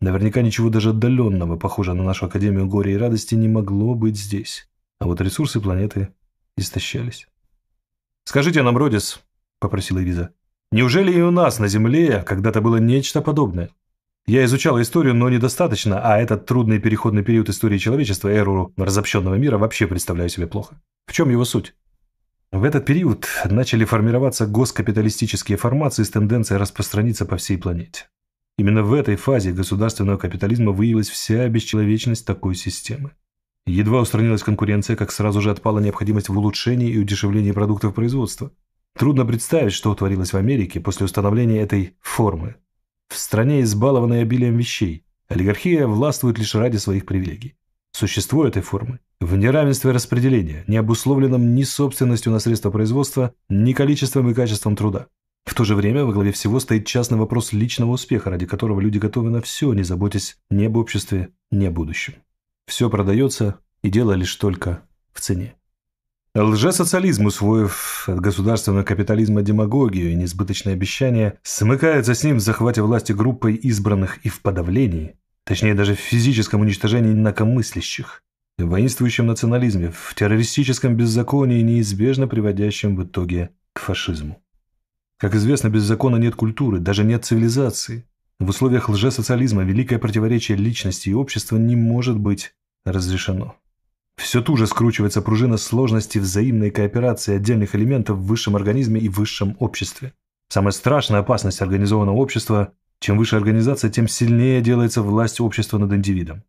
Наверняка ничего даже отдаленного, похожего на нашу Академию горя и радости, не могло быть здесь. А вот ресурсы планеты истощались. «Скажите нам, Родис», — попросила Элиза, — «неужели и у нас на Земле когда-то было нечто подобное?» Я изучал историю, но недостаточно, а этот трудный переходный период истории человечества, эру разобщенного мира, вообще представляю себе плохо. В чем его суть? В этот период начали формироваться госкапиталистические формации с тенденцией распространиться по всей планете. Именно в этой фазе государственного капитализма выявилась вся бесчеловечность такой системы. Едва устранилась конкуренция, как сразу же отпала необходимость в улучшении и удешевлении продуктов производства. Трудно представить, что творилось в Америке после установления этой формы в стране, избалованной обилием вещей, олигархия властвует лишь ради своих привилегий. Существо этой формы в неравенстве распределения, не обусловленном ни собственностью на средства производства, ни количеством и качеством труда. В то же время во главе всего стоит частный вопрос личного успеха, ради которого люди готовы на все, не заботясь ни об обществе, ни о будущем. Все продается, и дело лишь только в цене. Лжесоциализм, усвоив от государственного капитализма демагогию и несбыточные обещания, смыкается с ним в захвате власти группой избранных и в подавлении, точнее даже в физическом уничтожении инакомыслящих, в воинствующем национализме, в террористическом беззаконии, неизбежно приводящем в итоге к фашизму. Как известно, без закона нет культуры, даже нет цивилизации. В условиях лжесоциализма великое противоречие личности и общества не может быть разрешено. Все туже скручивается пружина сложности взаимной кооперации отдельных элементов в высшем организме и высшем обществе. Самая страшная опасность организованного общества – чем выше организация, тем сильнее делается власть общества над индивидом.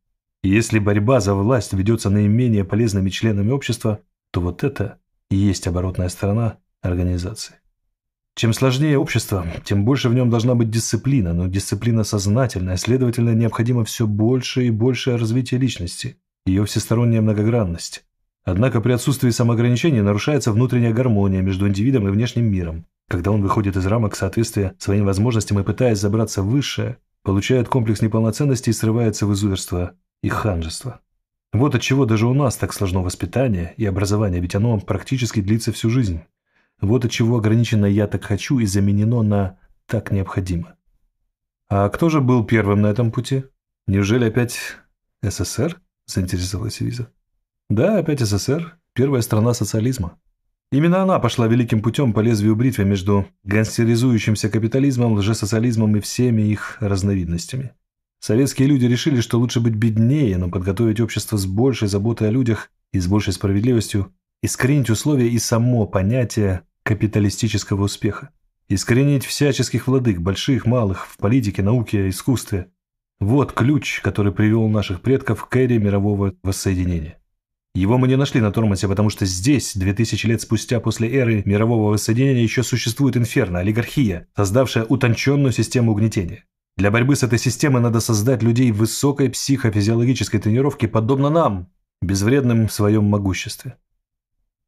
И если борьба за власть ведется наименее полезными членами общества, то вот это и есть оборотная сторона организации. Чем сложнее общество, тем больше в нем должна быть дисциплина, но дисциплина сознательная, следовательно, необходимо все больше и большее развитие личности – ее всесторонняя многогранность. Однако при отсутствии самоограничения нарушается внутренняя гармония между индивидом и внешним миром. Когда он выходит из рамок соответствия своим возможностям и пытаясь забраться в высшее, получает комплекс неполноценности и срывается в изуверство и ханжество. Вот от чего даже у нас так сложно воспитание и образование, ведь оно практически длится всю жизнь. Вот от чего ограничено «я так хочу» и заменено на «так необходимо». А кто же был первым на этом пути? Неужели опять СССР? заинтересовалась Виза. Да, опять СССР, первая страна социализма. Именно она пошла великим путем по лезвию бритвы между гангстеризующимся капитализмом, лжесоциализмом и всеми их разновидностями. Советские люди решили, что лучше быть беднее, но подготовить общество с большей заботой о людях и с большей справедливостью, искоренить условия и само понятие капиталистического успеха, искоренить всяческих владык, больших, малых, в политике, науке, искусстве, вот ключ, который привел наших предков к эре мирового воссоединения. Его мы не нашли на Тормосе, потому что здесь, 2000 лет спустя после эры мирового воссоединения, еще существует инферно, олигархия, создавшая утонченную систему угнетения. Для борьбы с этой системой надо создать людей высокой психофизиологической тренировки, подобно нам, безвредным в своем могуществе.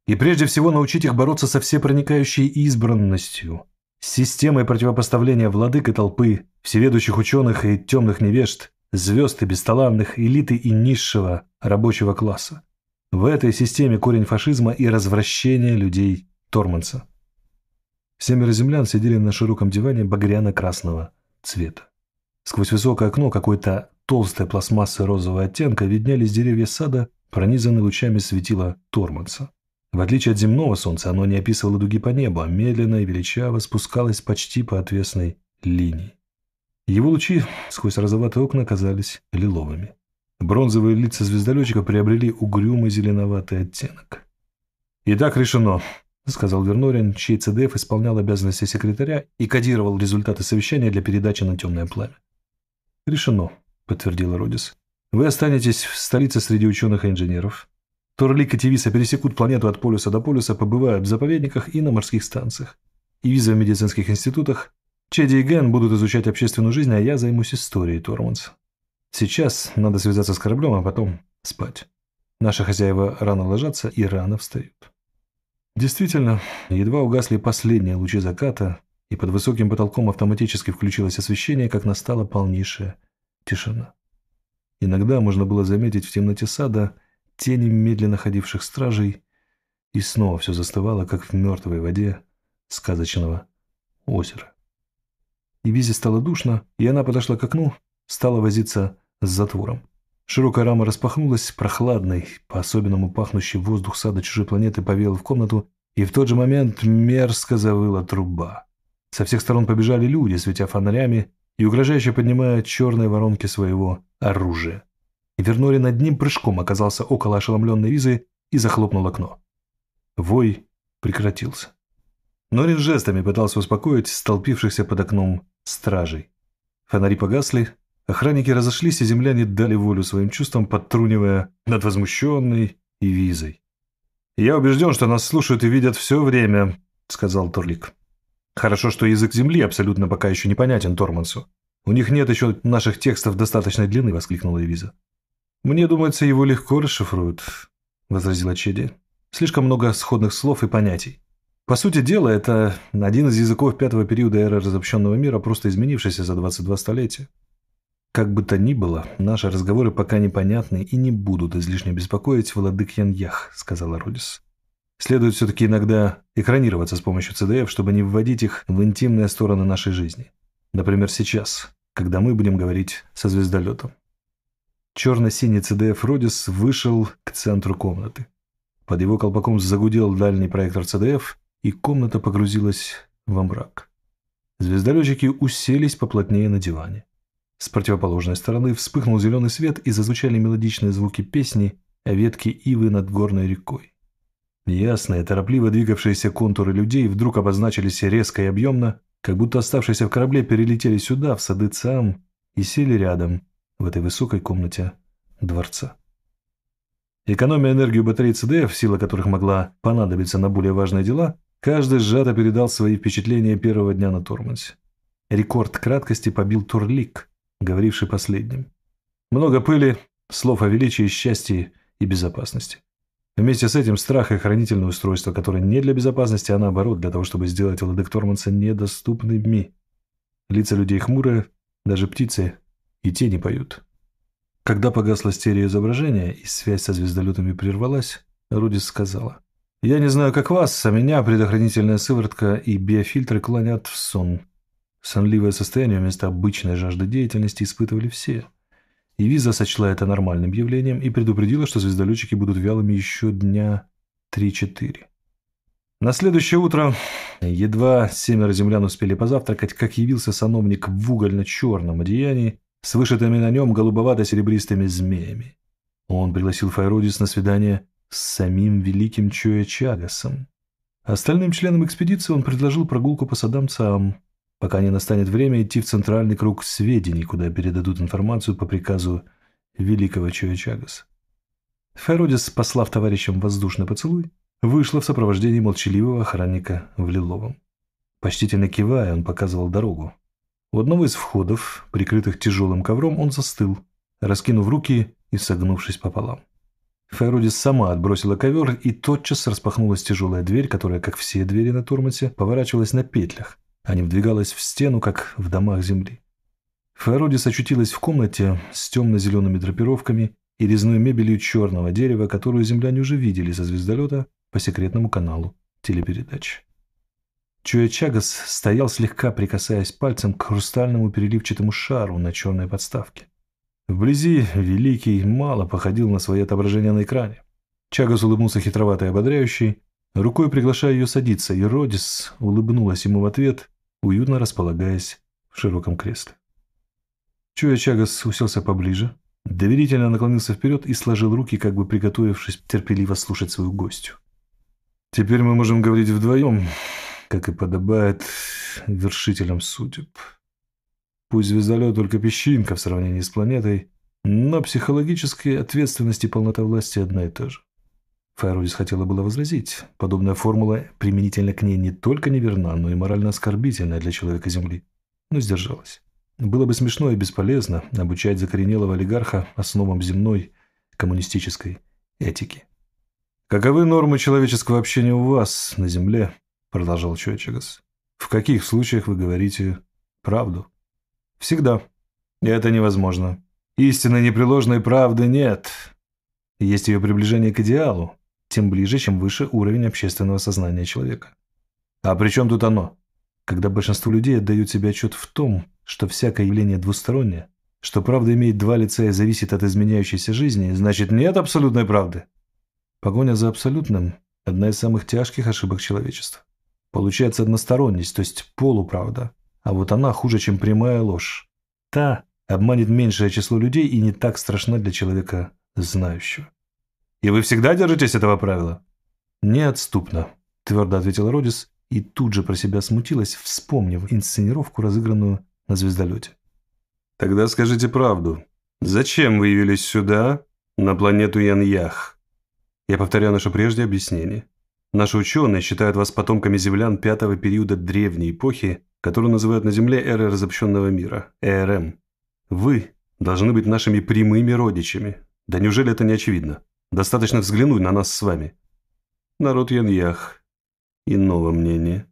И прежде всего научить их бороться со всепроникающей избранностью, с системой противопоставления владык и толпы, всеведущих ученых и темных невежд, звезд и бесталанных, элиты и низшего рабочего класса. В этой системе корень фашизма и развращения людей Торманса. Семеро землян сидели на широком диване багряно-красного цвета. Сквозь высокое окно какой-то толстой пластмассы розового оттенка виднелись деревья сада, пронизанные лучами светила Торманса. В отличие от земного солнца, оно не описывало дуги по небу, а медленно и величаво спускалось почти по отвесной линии. Его лучи сквозь розоватые окна казались лиловыми. Бронзовые лица звездолетчика приобрели угрюмый зеленоватый оттенок. «Итак, решено», — сказал Вернорин, чей ЦДФ исполнял обязанности секретаря и кодировал результаты совещания для передачи на темное пламя. «Решено», — подтвердил Родис. «Вы останетесь в столице среди ученых и инженеров. Туралик и Тевиса пересекут планету от полюса до полюса, побывают в заповедниках и на морских станциях, и виза в медицинских институтах. Чеди и Ген будут изучать общественную жизнь, а я займусь историей Торманс. Сейчас надо связаться с кораблем, а потом спать. Наши хозяева рано ложатся и рано встают. Действительно, едва угасли последние лучи заката, и под высоким потолком автоматически включилось освещение, как настала полнейшая тишина. Иногда можно было заметить в темноте сада – тени медленно ходивших стражей, и снова все застывало, как в мертвой воде сказочного озера. И Визе стало душно, и она подошла к окну, стала возиться с затвором. Широкая рама распахнулась, прохладный, по-особенному пахнущий воздух сада чужой планеты повел в комнату, и в тот же момент мерзко завыла труба. Со всех сторон побежали люди, светя фонарями и угрожающе поднимая черные воронки своего оружия. Вернули над ним прыжком оказался около ошеломленной Визы и захлопнул окно. Вой прекратился. Норин жестами пытался успокоить столпившихся под окном стражей. Фонари погасли, охранники разошлись, и земляне дали волю своим чувствам, подтрунивая над возмущенной и визой. «Я убежден, что нас слушают и видят все время», — сказал Торлик. «Хорошо, что язык земли абсолютно пока еще непонятен Тормансу. У них нет еще наших текстов достаточной длины», — воскликнула Эвиза. «Мне, думается, его легко расшифруют», – возразила Чеди. «Слишком много сходных слов и понятий. По сути дела, это один из языков пятого периода эры разобщенного мира, просто изменившийся за 22 столетия. Как бы то ни было, наши разговоры пока непонятны и не будут излишне беспокоить владык Яньях», – сказала Родис. «Следует все-таки иногда экранироваться с помощью ЦДФ, чтобы не вводить их в интимные стороны нашей жизни. Например, сейчас, когда мы будем говорить со звездолетом. Черно-синий CDF Родис вышел к центру комнаты. Под его колпаком загудел дальний проектор CDF, и комната погрузилась во мрак. Звездолетчики уселись поплотнее на диване. С противоположной стороны вспыхнул зеленый свет и зазвучали мелодичные звуки песни о ветке ивы над горной рекой. Ясные, торопливо двигавшиеся контуры людей вдруг обозначились резко и объемно, как будто оставшиеся в корабле перелетели сюда, в сады ЦАМ, и сели рядом, в этой высокой комнате дворца. Экономия энергию батареи ЦДФ, сила которых могла понадобиться на более важные дела, каждый сжато передал свои впечатления первого дня на Тормансе. Рекорд краткости побил Турлик, говоривший последним. Много пыли, слов о величии, счастье и безопасности. Вместе с этим страх и хранительное устройство, которое не для безопасности, а наоборот, для того, чтобы сделать владык Торманса недоступными. Лица людей хмурые, даже птицы и те не поют. Когда погасла стереоизображение и связь со звездолетами прервалась, Рудис сказала. «Я не знаю, как вас, а меня предохранительная сыворотка и биофильтры клонят в сон». Сонливое состояние вместо обычной жажды деятельности испытывали все. И Виза сочла это нормальным явлением и предупредила, что звездолетчики будут вялыми еще дня 3-4. На следующее утро, едва семеро землян успели позавтракать, как явился сановник в угольно-черном одеянии с вышитыми на нем голубовато-серебристыми змеями. Он пригласил Файродис на свидание с самим великим Чоя Чагасом. Остальным членам экспедиции он предложил прогулку по садам Цаам, пока не настанет время идти в центральный круг сведений, куда передадут информацию по приказу великого Чоя Чагаса. Файродис, послав товарищам воздушный поцелуй, вышла в сопровождении молчаливого охранника в Лиловом. Почтительно кивая, он показывал дорогу. У одного из входов, прикрытых тяжелым ковром, он застыл, раскинув руки и согнувшись пополам. Файродис сама отбросила ковер, и тотчас распахнулась тяжелая дверь, которая, как все двери на Турмате, поворачивалась на петлях, а не вдвигалась в стену, как в домах земли. Файродис очутилась в комнате с темно-зелеными драпировками и резной мебелью черного дерева, которую земляне уже видели со звездолета по секретному каналу телепередач. Чуячагас стоял слегка прикасаясь пальцем к хрустальному переливчатому шару на черной подставке. Вблизи Великий мало походил на свои отображения на экране. Чагас улыбнулся хитровато и ободряющий, рукой приглашая ее садиться, и Родис улыбнулась ему в ответ, уютно располагаясь в широком кресле. Чуя Чагас уселся поближе, доверительно наклонился вперед и сложил руки, как бы приготовившись терпеливо слушать свою гостью. «Теперь мы можем говорить вдвоем», как и подобает вершителям судеб. Пусть звездолет только песчинка в сравнении с планетой, но психологические ответственности и полнота власти одна и та же. Файрузис хотела было возразить. Подобная формула применительно к ней не только неверна, но и морально оскорбительная для человека Земли. Но сдержалась. Было бы смешно и бесполезно обучать закоренелого олигарха основам земной коммунистической этики. Каковы нормы человеческого общения у вас на Земле? — продолжал Чойчегас. «В каких случаях вы говорите правду?» «Всегда. Это невозможно. Истины непреложной правды нет. Есть ее приближение к идеалу, тем ближе, чем выше уровень общественного сознания человека. А при чем тут оно? Когда большинство людей отдают себе отчет в том, что всякое явление двустороннее, что правда имеет два лица и зависит от изменяющейся жизни, значит нет абсолютной правды. Погоня за абсолютным – одна из самых тяжких ошибок человечества. Получается односторонность, то есть полуправда. А вот она хуже, чем прямая ложь. Та обманет меньшее число людей и не так страшна для человека знающего. «И вы всегда держитесь этого правила?» «Неотступно», – твердо ответил Родис и тут же про себя смутилась, вспомнив инсценировку, разыгранную на звездолете. «Тогда скажите правду. Зачем вы явились сюда, на планету Яньях?» Я повторяю наше прежнее объяснение. Наши ученые считают вас потомками землян пятого периода древней эпохи, которую называют на Земле эрой разобщенного мира, э ЭРМ. Эм. Вы должны быть нашими прямыми родичами. Да неужели это не очевидно? Достаточно взглянуть на нас с вами. Народ Яньях. Иного мнения,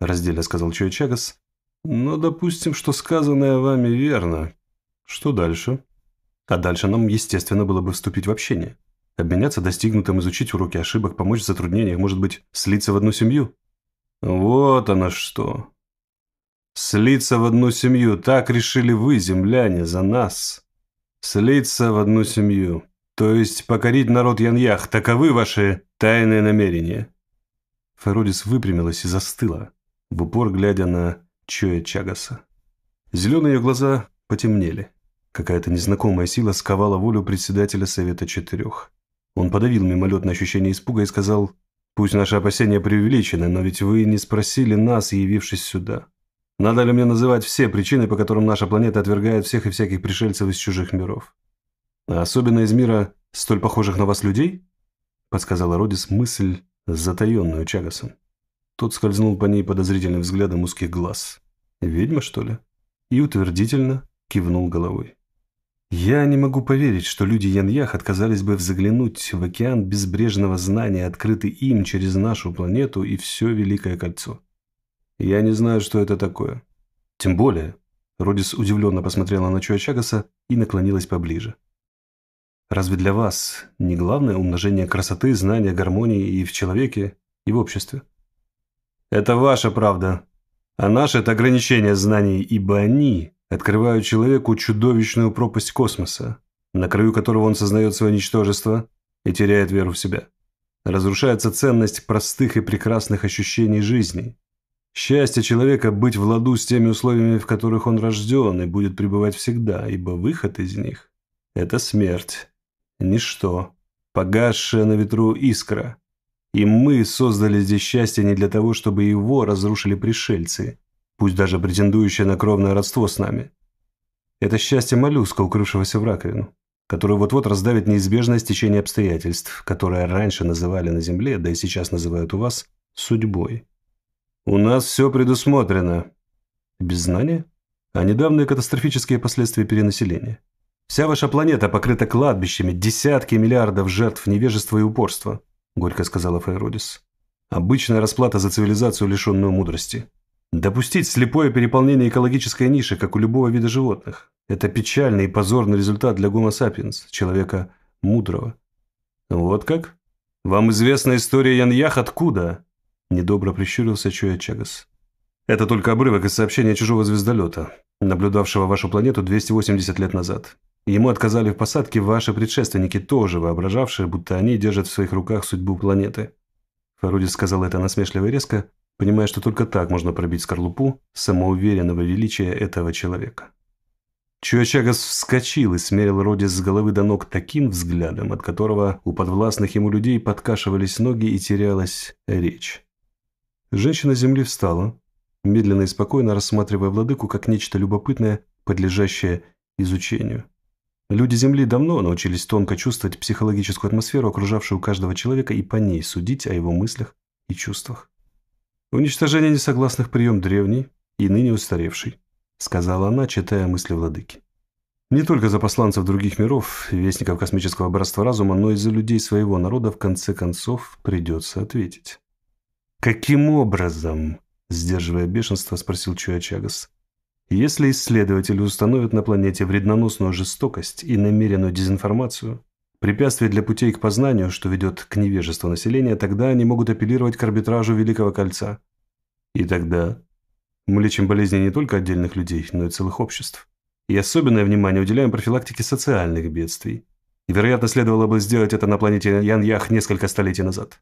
раздельно сказал Чуячагас. Но допустим, что сказанное вами верно. Что дальше? А дальше нам, естественно, было бы вступить в общение обменяться достигнутым, изучить уроки ошибок, помочь в затруднениях, может быть, слиться в одну семью? Вот оно что. Слиться в одну семью, так решили вы, земляне, за нас. Слиться в одну семью, то есть покорить народ Яньях, таковы ваши тайные намерения. Феродис выпрямилась и застыла, в упор глядя на Чоя Чагаса. Зеленые ее глаза потемнели. Какая-то незнакомая сила сковала волю председателя Совета Четырех. Он подавил мимолетное ощущение испуга и сказал, «Пусть наши опасения преувеличены, но ведь вы не спросили нас, явившись сюда. Надо ли мне называть все причины, по которым наша планета отвергает всех и всяких пришельцев из чужих миров? А особенно из мира столь похожих на вас людей?» Подсказала Родис мысль, затаенную Чагасом. Тот скользнул по ней подозрительным взглядом узких глаз. «Ведьма, что ли?» И утвердительно кивнул головой. Я не могу поверить, что люди Яньях отказались бы взглянуть в океан безбрежного знания, открытый им через нашу планету и все Великое Кольцо. Я не знаю, что это такое. Тем более, Родис удивленно посмотрела на Чуачагаса и наклонилась поближе. Разве для вас не главное умножение красоты, знания, гармонии и в человеке, и в обществе? Это ваша правда. А наше – это ограничение знаний, ибо они открываю человеку чудовищную пропасть космоса, на краю которого он сознает свое ничтожество и теряет веру в себя. Разрушается ценность простых и прекрасных ощущений жизни. Счастье человека – быть в ладу с теми условиями, в которых он рожден и будет пребывать всегда, ибо выход из них – это смерть, ничто, погасшая на ветру искра. И мы создали здесь счастье не для того, чтобы его разрушили пришельцы – пусть даже претендующая на кровное родство с нами. Это счастье моллюска, укрывшегося в раковину, который вот-вот раздавит неизбежное стечение обстоятельств, которое раньше называли на Земле, да и сейчас называют у вас, судьбой. У нас все предусмотрено. Без знания? А недавние катастрофические последствия перенаселения. Вся ваша планета покрыта кладбищами, десятки миллиардов жертв невежества и упорства, горько сказала Фейродис. Обычная расплата за цивилизацию, лишенную мудрости. Допустить слепое переполнение экологической ниши, как у любого вида животных, это печальный и позорный результат для гомо сапиенс, человека мудрого. Вот как? Вам известна история Яньях откуда? Недобро прищурился Чуя Чагас. Это только обрывок из сообщения чужого звездолета, наблюдавшего вашу планету 280 лет назад. Ему отказали в посадке ваши предшественники, тоже воображавшие, будто они держат в своих руках судьбу планеты. Фарудис сказал это насмешливо и резко, понимая, что только так можно пробить скорлупу самоуверенного величия этого человека. Чуачагас вскочил и смерил Родис с головы до ног таким взглядом, от которого у подвластных ему людей подкашивались ноги и терялась речь. Женщина земли встала, медленно и спокойно рассматривая владыку как нечто любопытное, подлежащее изучению. Люди Земли давно научились тонко чувствовать психологическую атмосферу, окружавшую каждого человека, и по ней судить о его мыслях и чувствах. «Уничтожение несогласных прием древний и ныне устаревший», сказала она, читая мысли владыки. Не только за посланцев других миров, вестников космического братства разума, но и за людей своего народа в конце концов придется ответить. «Каким образом?» – сдерживая бешенство, спросил Чуачагас. «Если исследователи установят на планете вредноносную жестокость и намеренную дезинформацию, препятствий для путей к познанию, что ведет к невежеству населения, тогда они могут апеллировать к арбитражу Великого Кольца. И тогда мы лечим болезни не только отдельных людей, но и целых обществ. И особенное внимание уделяем профилактике социальных бедствий. вероятно, следовало бы сделать это на планете Ян-Ях несколько столетий назад.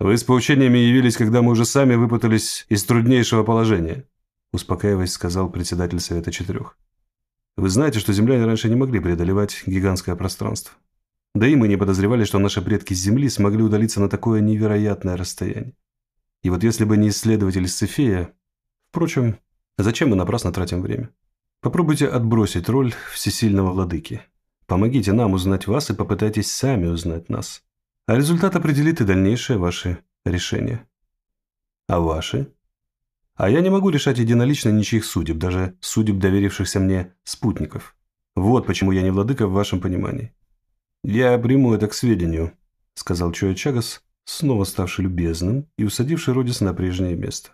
Вы с поучениями явились, когда мы уже сами выпутались из труднейшего положения, успокаиваясь, сказал председатель Совета Четырех. Вы знаете, что земляне раньше не могли преодолевать гигантское пространство. Да и мы не подозревали, что наши предки с Земли смогли удалиться на такое невероятное расстояние. И вот если бы не исследователь Сефея... Впрочем, зачем мы напрасно тратим время? Попробуйте отбросить роль всесильного владыки. Помогите нам узнать вас и попытайтесь сами узнать нас. А результат определит и дальнейшее ваше решение. А ваши? А я не могу решать единолично ничьих судеб, даже судеб доверившихся мне спутников. Вот почему я не владыка в вашем понимании. «Я приму это к сведению», — сказал Чоя Чагас, снова ставший любезным и усадивший Родис на прежнее место.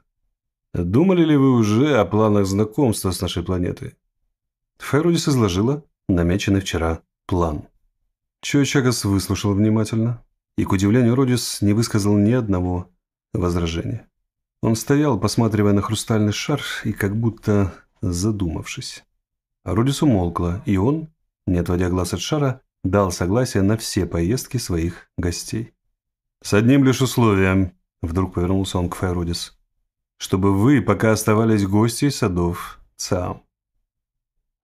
«Думали ли вы уже о планах знакомства с нашей планетой?» Ферудис изложила намеченный вчера план. Чоя Чагас выслушал внимательно и, к удивлению Родис, не высказал ни одного возражения. Он стоял, посматривая на хрустальный шар и как будто задумавшись. Родис умолкла, и он, не отводя глаз от шара, дал согласие на все поездки своих гостей. «С одним лишь условием», — вдруг повернулся он к Файродис, «чтобы вы пока оставались гостей садов Цао».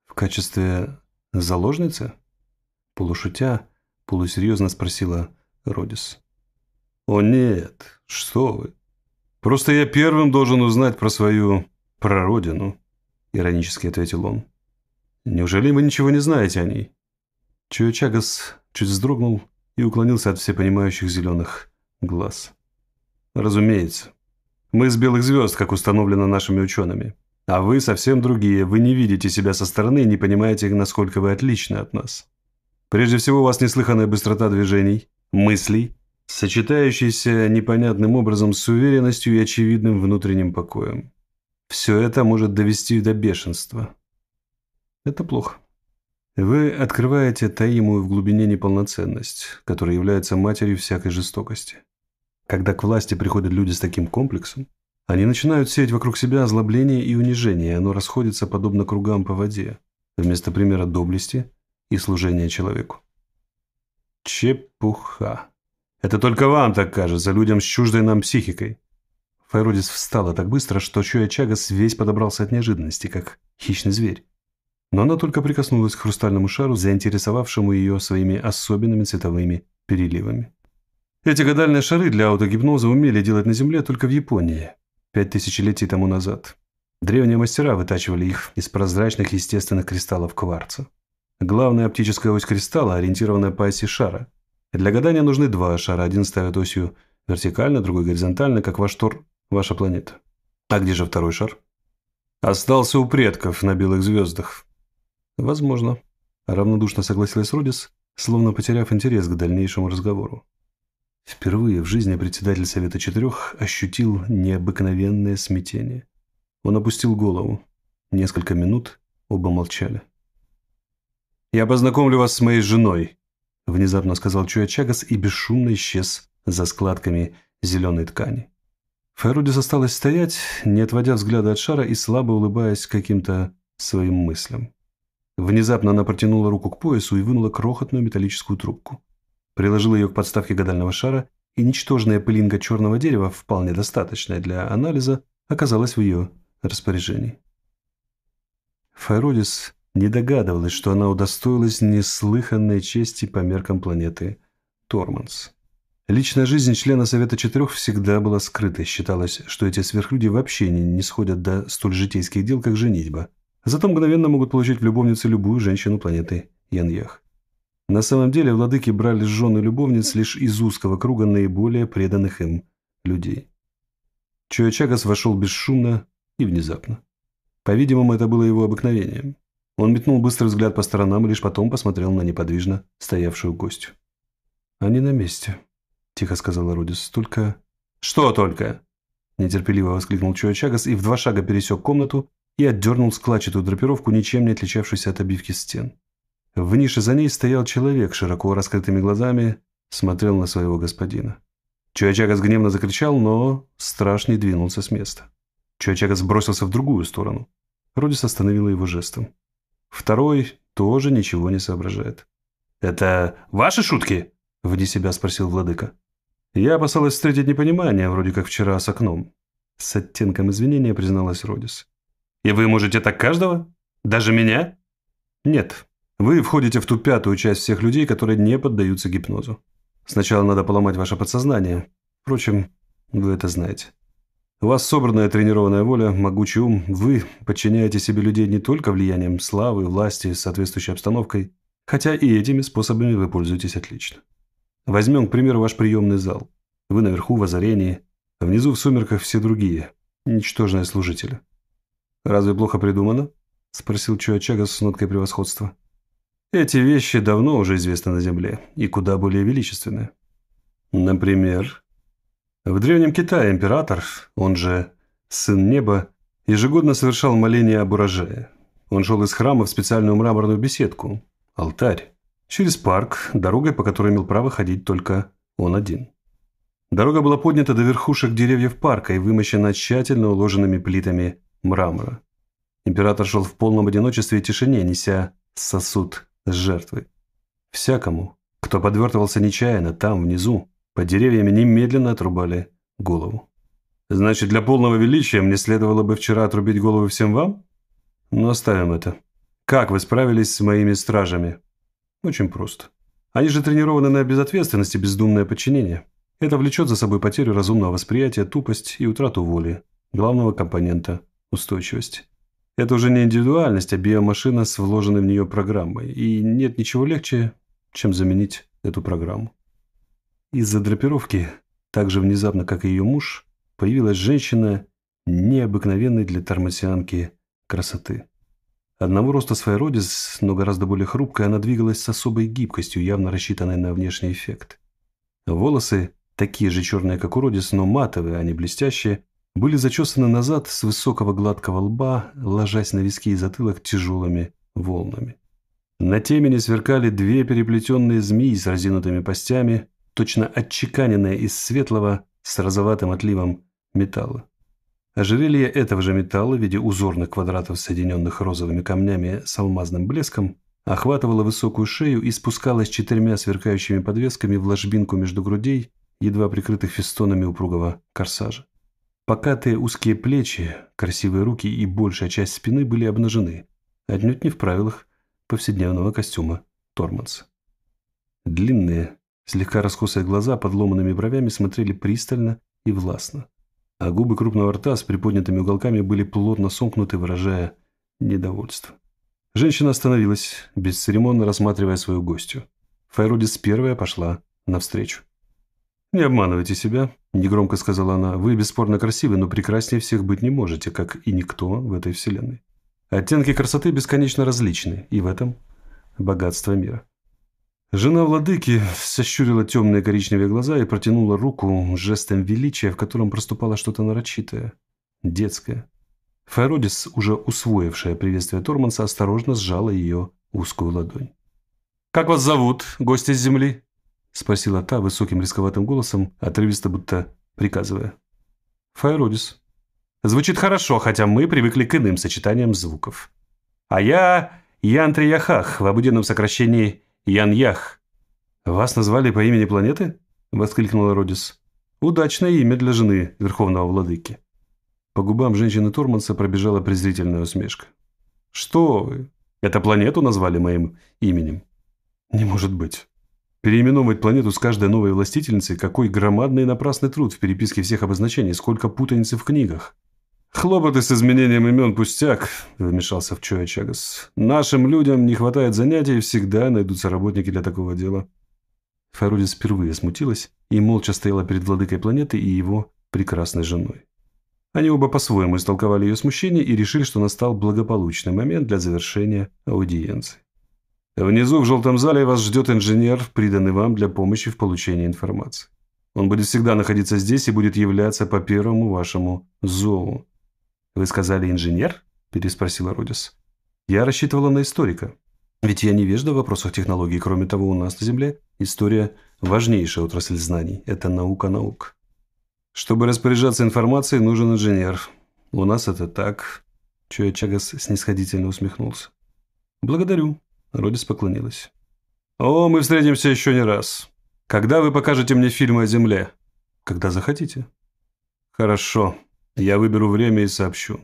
«В качестве заложницы?» Полушутя, полусерьезно спросила Родис. «О нет, что вы! Просто я первым должен узнать про свою прародину», — иронически ответил он. «Неужели вы ничего не знаете о ней?» Чуячагас чуть вздрогнул и уклонился от всепонимающих зеленых глаз. «Разумеется. Мы из белых звезд, как установлено нашими учеными. А вы совсем другие, вы не видите себя со стороны и не понимаете, насколько вы отличны от нас. Прежде всего, у вас неслыханная быстрота движений, мыслей, сочетающиеся непонятным образом с уверенностью и очевидным внутренним покоем. Все это может довести до бешенства. Это плохо. Вы открываете таимую в глубине неполноценность, которая является матерью всякой жестокости. Когда к власти приходят люди с таким комплексом, они начинают сеять вокруг себя озлобление и унижение, и оно расходится подобно кругам по воде, вместо примера доблести и служения человеку. Чепуха. Это только вам так кажется, людям с чуждой нам психикой. Файродис встала так быстро, что Чуя Чагас весь подобрался от неожиданности, как хищный зверь но она только прикоснулась к хрустальному шару, заинтересовавшему ее своими особенными цветовыми переливами. Эти гадальные шары для аутогипноза умели делать на Земле только в Японии, пять тысячелетий тому назад. Древние мастера вытачивали их из прозрачных естественных кристаллов кварца. Главная оптическая ось кристалла, ориентирована по оси шара. Для гадания нужны два шара. Один ставят осью вертикально, другой горизонтально, как ваш Тор, ваша планета. А где же второй шар? Остался у предков на белых звездах. «Возможно», – равнодушно согласилась Родис, словно потеряв интерес к дальнейшему разговору. Впервые в жизни председатель Совета Четырех ощутил необыкновенное смятение. Он опустил голову. Несколько минут оба молчали. «Я познакомлю вас с моей женой», – внезапно сказал Чуячагас и бесшумно исчез за складками зеленой ткани. Ферудис осталась стоять, не отводя взгляда от шара и слабо улыбаясь каким-то своим мыслям. Внезапно она протянула руку к поясу и вынула крохотную металлическую трубку. Приложила ее к подставке гадального шара, и ничтожная пылинка черного дерева, вполне достаточная для анализа, оказалась в ее распоряжении. Файродис не догадывалась, что она удостоилась неслыханной чести по меркам планеты Торманс. Личная жизнь члена Совета Четырех всегда была скрытой. Считалось, что эти сверхлюди вообще не, не сходят до столь житейских дел, как женитьба – Зато мгновенно могут получить в любовнице любую женщину планеты Яньях. На самом деле владыки брали жены любовниц лишь из узкого круга наиболее преданных им людей. Чуячагас вошел бесшумно и внезапно. По-видимому, это было его обыкновением. Он метнул быстрый взгляд по сторонам и лишь потом посмотрел на неподвижно стоявшую гостью. «Они на месте», – тихо сказал Рудис. «Только...» «Что только?» – нетерпеливо воскликнул Чуячагас и в два шага пересек комнату, и отдернул складчатую драпировку, ничем не отличавшуюся от обивки стен. В нише за ней стоял человек, широко раскрытыми глазами смотрел на своего господина. Чуачагас гневно закричал, но страшный двинулся с места. Чуачагас бросился в другую сторону. Родис остановила его жестом. Второй тоже ничего не соображает. «Это ваши шутки?» – вне себя спросил владыка. «Я опасалась встретить непонимание, вроде как вчера с окном». С оттенком извинения призналась Родис. И вы можете так каждого? Даже меня? Нет. Вы входите в ту пятую часть всех людей, которые не поддаются гипнозу. Сначала надо поломать ваше подсознание. Впрочем, вы это знаете. У вас собранная тренированная воля, могучий ум. Вы подчиняете себе людей не только влиянием славы, власти, соответствующей обстановкой, хотя и этими способами вы пользуетесь отлично. Возьмем, к примеру, ваш приемный зал. Вы наверху в озарении, а внизу в сумерках все другие, ничтожные служители. «Разве плохо придумано?» – спросил Чуачага с ноткой превосходства. «Эти вещи давно уже известны на Земле и куда более величественны. Например, в Древнем Китае император, он же Сын Неба, ежегодно совершал моление об урожае. Он шел из храма в специальную мраморную беседку, алтарь, через парк, дорогой, по которой имел право ходить только он один. Дорога была поднята до верхушек деревьев парка и вымощена тщательно уложенными плитами мрамора. Император шел в полном одиночестве и тишине, неся сосуд с жертвой. Всякому, кто подвертывался нечаянно там, внизу, под деревьями немедленно отрубали голову. «Значит, для полного величия мне следовало бы вчера отрубить голову всем вам?» «Но ну, оставим это. Как вы справились с моими стражами?» «Очень просто. Они же тренированы на безответственность и бездумное подчинение. Это влечет за собой потерю разумного восприятия, тупость и утрату воли, главного компонента устойчивость. Это уже не индивидуальность, а биомашина с вложенной в нее программой. И нет ничего легче, чем заменить эту программу. Из-за драпировки, так же внезапно, как и ее муж, появилась женщина необыкновенной для тормосианки красоты. Одного роста своей родис, но гораздо более хрупкая, она двигалась с особой гибкостью, явно рассчитанной на внешний эффект. Волосы, такие же черные, как у родис, но матовые, а не блестящие, были зачесаны назад с высокого гладкого лба, ложась на виски и затылок тяжелыми волнами. На темени сверкали две переплетенные змеи с разинутыми постями, точно отчеканенные из светлого с розоватым отливом металла. Ожерелье этого же металла в виде узорных квадратов, соединенных розовыми камнями с алмазным блеском, охватывало высокую шею и спускалось четырьмя сверкающими подвесками в ложбинку между грудей, едва прикрытых фестонами упругого корсажа. Покатые узкие плечи, красивые руки и большая часть спины были обнажены, отнюдь не в правилах повседневного костюма Торманс. Длинные, слегка раскосые глаза под ломанными бровями смотрели пристально и властно, а губы крупного рта с приподнятыми уголками были плотно сомкнуты, выражая недовольство. Женщина остановилась, бесцеремонно рассматривая свою гостью. Файродис первая пошла навстречу. «Не обманывайте себя», – негромко сказала она. «Вы бесспорно красивы, но прекраснее всех быть не можете, как и никто в этой вселенной. Оттенки красоты бесконечно различны, и в этом богатство мира». Жена владыки сощурила темные коричневые глаза и протянула руку жестом величия, в котором проступало что-то нарочитое, детское. Файродис, уже усвоившая приветствие Торманса, осторожно сжала ее узкую ладонь. «Как вас зовут, гость из земли?» Спросила та высоким рисковатым голосом, отрывисто будто приказывая. «Файродис». Звучит хорошо, хотя мы привыкли к иным сочетаниям звуков. А я Ян Трияхах, в обыденном сокращении Ян-Ях. «Вас назвали по имени планеты?» – воскликнула Родис. «Удачное имя для жены Верховного Владыки». По губам женщины Турманса пробежала презрительная усмешка. «Что вы? Это планету назвали моим именем?» «Не может быть. Переименовывать планету с каждой новой властительницей – какой громадный и напрасный труд в переписке всех обозначений, сколько путаницы в книгах. «Хлопоты с изменением имен пустяк», – вмешался в Чоя Чагас. «Нашим людям не хватает занятий, и всегда найдутся работники для такого дела». Фарудис впервые смутилась и молча стояла перед владыкой планеты и его прекрасной женой. Они оба по-своему истолковали ее смущение и решили, что настал благополучный момент для завершения аудиенции. Внизу в желтом зале вас ждет инженер, приданный вам для помощи в получении информации. Он будет всегда находиться здесь и будет являться по первому вашему зову. «Вы сказали инженер?» – переспросила Родис. «Я рассчитывала на историка. Ведь я невежда в вопросах технологий. Кроме того, у нас на Земле история – важнейшая отрасль знаний. Это наука наук. Чтобы распоряжаться информацией, нужен инженер. У нас это так». Чуя Чагас снисходительно усмехнулся. «Благодарю», Родис поклонилась. «О, мы встретимся еще не раз. Когда вы покажете мне фильмы о Земле?» «Когда захотите». «Хорошо. Я выберу время и сообщу».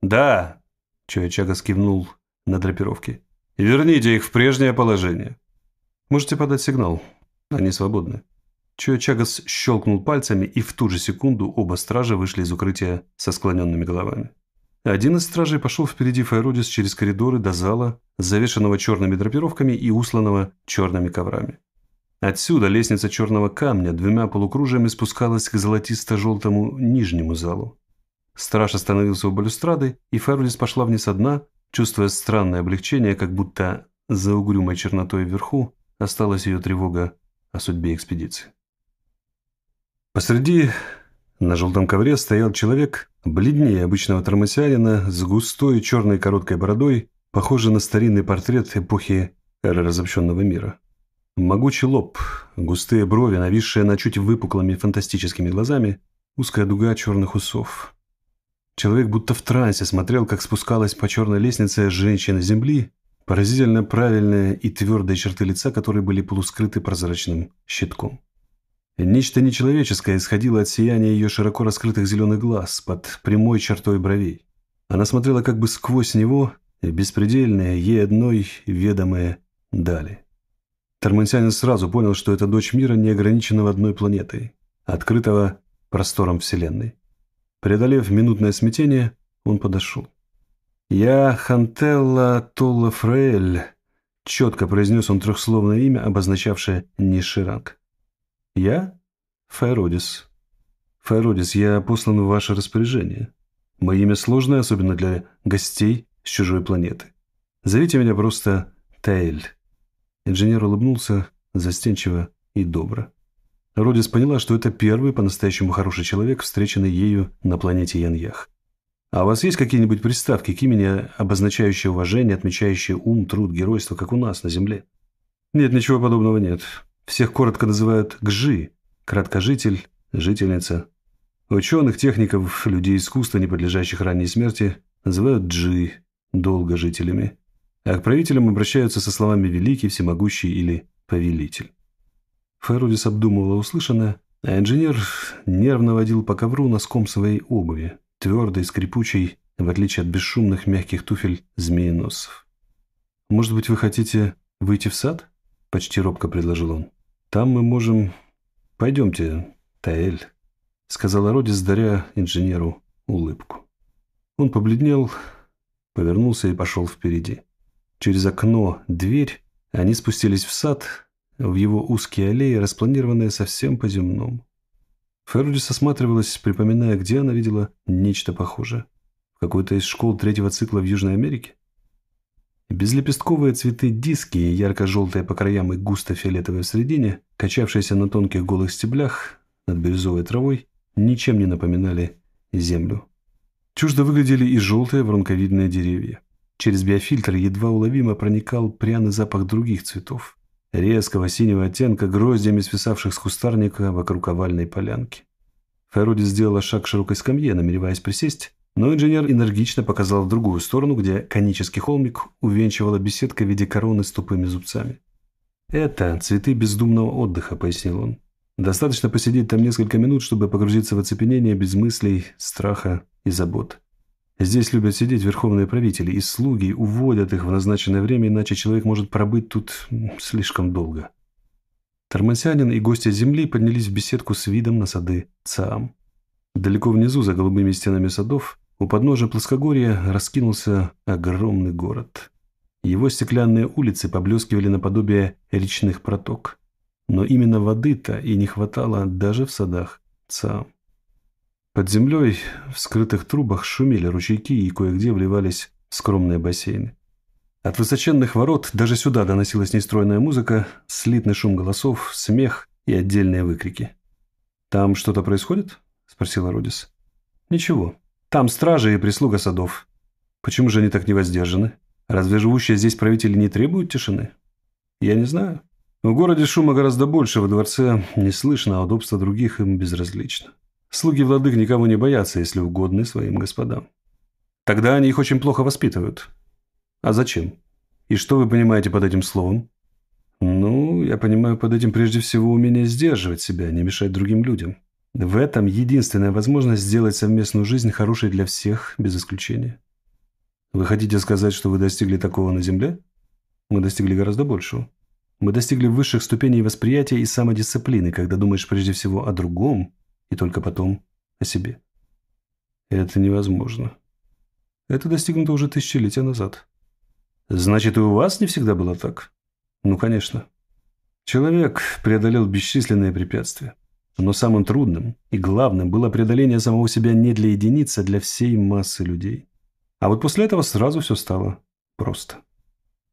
«Да!» – Чуячага скивнул на драпировке. «Верните их в прежнее положение». «Можете подать сигнал. Они свободны». Чуячагас щелкнул пальцами, и в ту же секунду оба стража вышли из укрытия со склоненными головами. Один из стражей пошел впереди Файродис через коридоры до зала, завешенного черными драпировками и усланного черными коврами. Отсюда лестница черного камня двумя полукружиями спускалась к золотисто-желтому нижнему залу. Страж остановился у балюстрады, и Файродис пошла вниз одна, чувствуя странное облегчение, как будто за угрюмой чернотой вверху осталась ее тревога о судьбе экспедиции. Посреди на желтом ковре стоял человек, бледнее обычного тормосианина, с густой черной короткой бородой, похожий на старинный портрет эпохи эры разобщенного мира. Могучий лоб, густые брови, нависшие на чуть выпуклыми фантастическими глазами, узкая дуга черных усов. Человек будто в трансе смотрел, как спускалась по черной лестнице женщина земли, поразительно правильные и твердые черты лица, которые были полускрыты прозрачным щитком. Нечто нечеловеческое исходило от сияния ее широко раскрытых зеленых глаз под прямой чертой бровей. Она смотрела как бы сквозь него, беспредельное, ей одной ведомое дали. Тормансянин сразу понял, что это дочь мира, не ограниченного одной планетой, открытого простором Вселенной. Преодолев минутное смятение, он подошел. «Я Хантелла Толла Фрейль», — четко произнес он трехсловное имя, обозначавшее низший ранг. «Я? Файродис. Файродис, я послан в ваше распоряжение. Мое имя сложное, особенно для гостей с чужой планеты. Зовите меня просто Таэль». Инженер улыбнулся застенчиво и добро. Родис поняла, что это первый по-настоящему хороший человек, встреченный ею на планете Яньях. «А у вас есть какие-нибудь приставки к имени, обозначающие уважение, отмечающие ум, труд, геройство, как у нас на Земле?» «Нет, ничего подобного нет. Всех коротко называют «гжи» – краткожитель, жительница. Ученых, техников, людей искусства, не подлежащих ранней смерти, называют «джи» – долгожителями. А к правителям обращаются со словами «великий», «всемогущий» или «повелитель». Ферудис обдумывала услышанное, а инженер нервно водил по ковру носком своей обуви, твердой, скрипучей, в отличие от бесшумных мягких туфель змееносцев. «Может быть, вы хотите выйти в сад?» – почти робко предложил он. Там мы можем... Пойдемте, Таэль, сказала Родис, даря инженеру улыбку. Он побледнел, повернулся и пошел впереди. Через окно дверь они спустились в сад, в его узкие аллеи, распланированные совсем по-земному. Фердис осматривалась, припоминая, где она видела нечто похожее. В какой-то из школ третьего цикла в Южной Америке? Безлепестковые цветы диски, ярко-желтые по краям и густо-фиолетовые в середине, качавшиеся на тонких голых стеблях над бирюзовой травой, ничем не напоминали землю. Чуждо выглядели и желтые воронковидные деревья. Через биофильтр едва уловимо проникал пряный запах других цветов, резкого синего оттенка гроздями свисавших с кустарника вокруг овальной полянки. Фероди сделала шаг к широкой скамье, намереваясь присесть, но инженер энергично показал в другую сторону, где конический холмик увенчивала беседка в виде короны с тупыми зубцами. «Это цветы бездумного отдыха», — пояснил он. «Достаточно посидеть там несколько минут, чтобы погрузиться в оцепенение без мыслей, страха и забот. Здесь любят сидеть верховные правители, и слуги уводят их в назначенное время, иначе человек может пробыть тут слишком долго». Тормансянин и гости земли поднялись в беседку с видом на сады Цаам. Далеко внизу, за голубыми стенами садов, у подножия плоскогорья раскинулся огромный город. Его стеклянные улицы поблескивали наподобие речных проток. Но именно воды-то и не хватало даже в садах ЦАМ. Под землей в скрытых трубах шумели ручейки и кое-где вливались скромные бассейны. От высоченных ворот даже сюда доносилась нестройная музыка, слитный шум голосов, смех и отдельные выкрики. «Там что-то происходит?» – спросила Родис. «Ничего», там стражи и прислуга садов. Почему же они так не воздержаны? Разве живущие здесь правители не требуют тишины? Я не знаю. В городе шума гораздо больше, во дворце не слышно, а удобство других им безразлично. Слуги владык никого не боятся, если угодны своим господам. Тогда они их очень плохо воспитывают. А зачем? И что вы понимаете под этим словом? Ну, я понимаю под этим прежде всего умение сдерживать себя, не мешать другим людям. В этом единственная возможность сделать совместную жизнь хорошей для всех, без исключения. Вы хотите сказать, что вы достигли такого на Земле? Мы достигли гораздо большего. Мы достигли высших ступеней восприятия и самодисциплины, когда думаешь прежде всего о другом и только потом о себе. Это невозможно. Это достигнуто уже тысячелетия назад. Значит, и у вас не всегда было так? Ну, конечно. Человек преодолел бесчисленные препятствия. Но самым трудным и главным было преодоление самого себя не для единицы, а для всей массы людей. А вот после этого сразу все стало просто.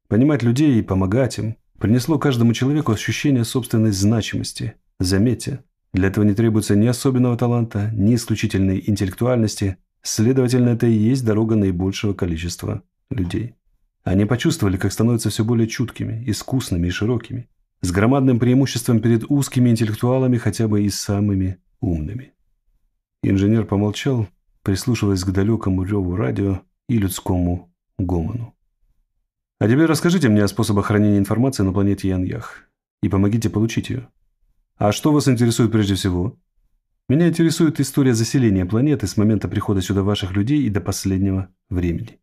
Понимать людей и помогать им принесло каждому человеку ощущение собственной значимости. Заметьте, для этого не требуется ни особенного таланта, ни исключительной интеллектуальности, следовательно, это и есть дорога наибольшего количества людей. Они почувствовали, как становятся все более чуткими, искусными и широкими, с громадным преимуществом перед узкими интеллектуалами, хотя бы и самыми умными. Инженер помолчал, прислушиваясь к далекому реву радио и людскому гомону. «А теперь расскажите мне о способах хранения информации на планете Яньях и помогите получить ее. А что вас интересует прежде всего?» «Меня интересует история заселения планеты с момента прихода сюда ваших людей и до последнего времени».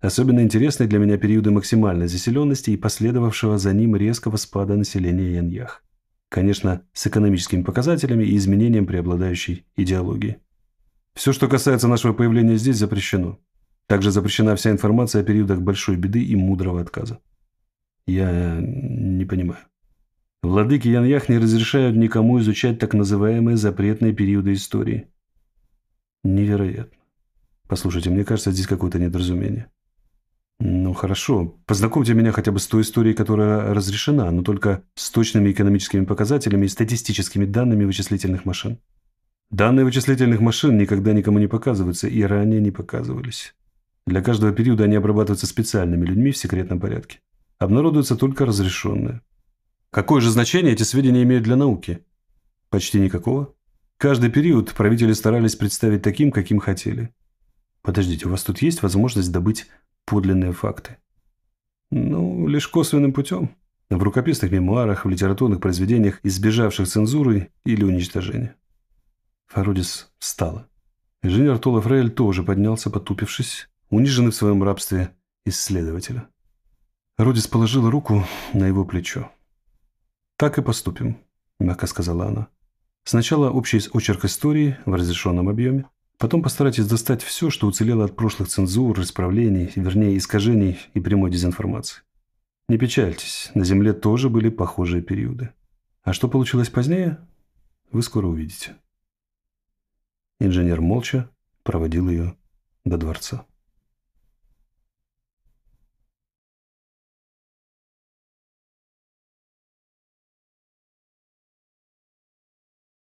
Особенно интересны для меня периоды максимальной заселенности и последовавшего за ним резкого спада населения Яньях. Конечно, с экономическими показателями и изменением преобладающей идеологии. Все, что касается нашего появления здесь, запрещено. Также запрещена вся информация о периодах большой беды и мудрого отказа. Я э, не понимаю. Владыки Яньях не разрешают никому изучать так называемые запретные периоды истории. Невероятно. Послушайте, мне кажется, здесь какое-то недоразумение. Ну хорошо. Познакомьте меня хотя бы с той историей, которая разрешена, но только с точными экономическими показателями и статистическими данными вычислительных машин. Данные вычислительных машин никогда никому не показываются и ранее не показывались. Для каждого периода они обрабатываются специальными людьми в секретном порядке. Обнародуются только разрешенные. Какое же значение эти сведения имеют для науки? Почти никакого. Каждый период правители старались представить таким, каким хотели. Подождите, у вас тут есть возможность добыть подлинные факты. Ну, лишь косвенным путем. В рукописных мемуарах, в литературных произведениях, избежавших цензуры или уничтожения. Фарудис встала. Инженер Тола Фрейль тоже поднялся, потупившись, униженный в своем рабстве исследователя. Рудис положила руку на его плечо. «Так и поступим», – мягко сказала она. «Сначала общий очерк истории в разрешенном объеме, Потом постарайтесь достать все, что уцелело от прошлых цензур, исправлений, вернее, искажений и прямой дезинформации. Не печальтесь, на Земле тоже были похожие периоды. А что получилось позднее, вы скоро увидите. Инженер молча проводил ее до дворца.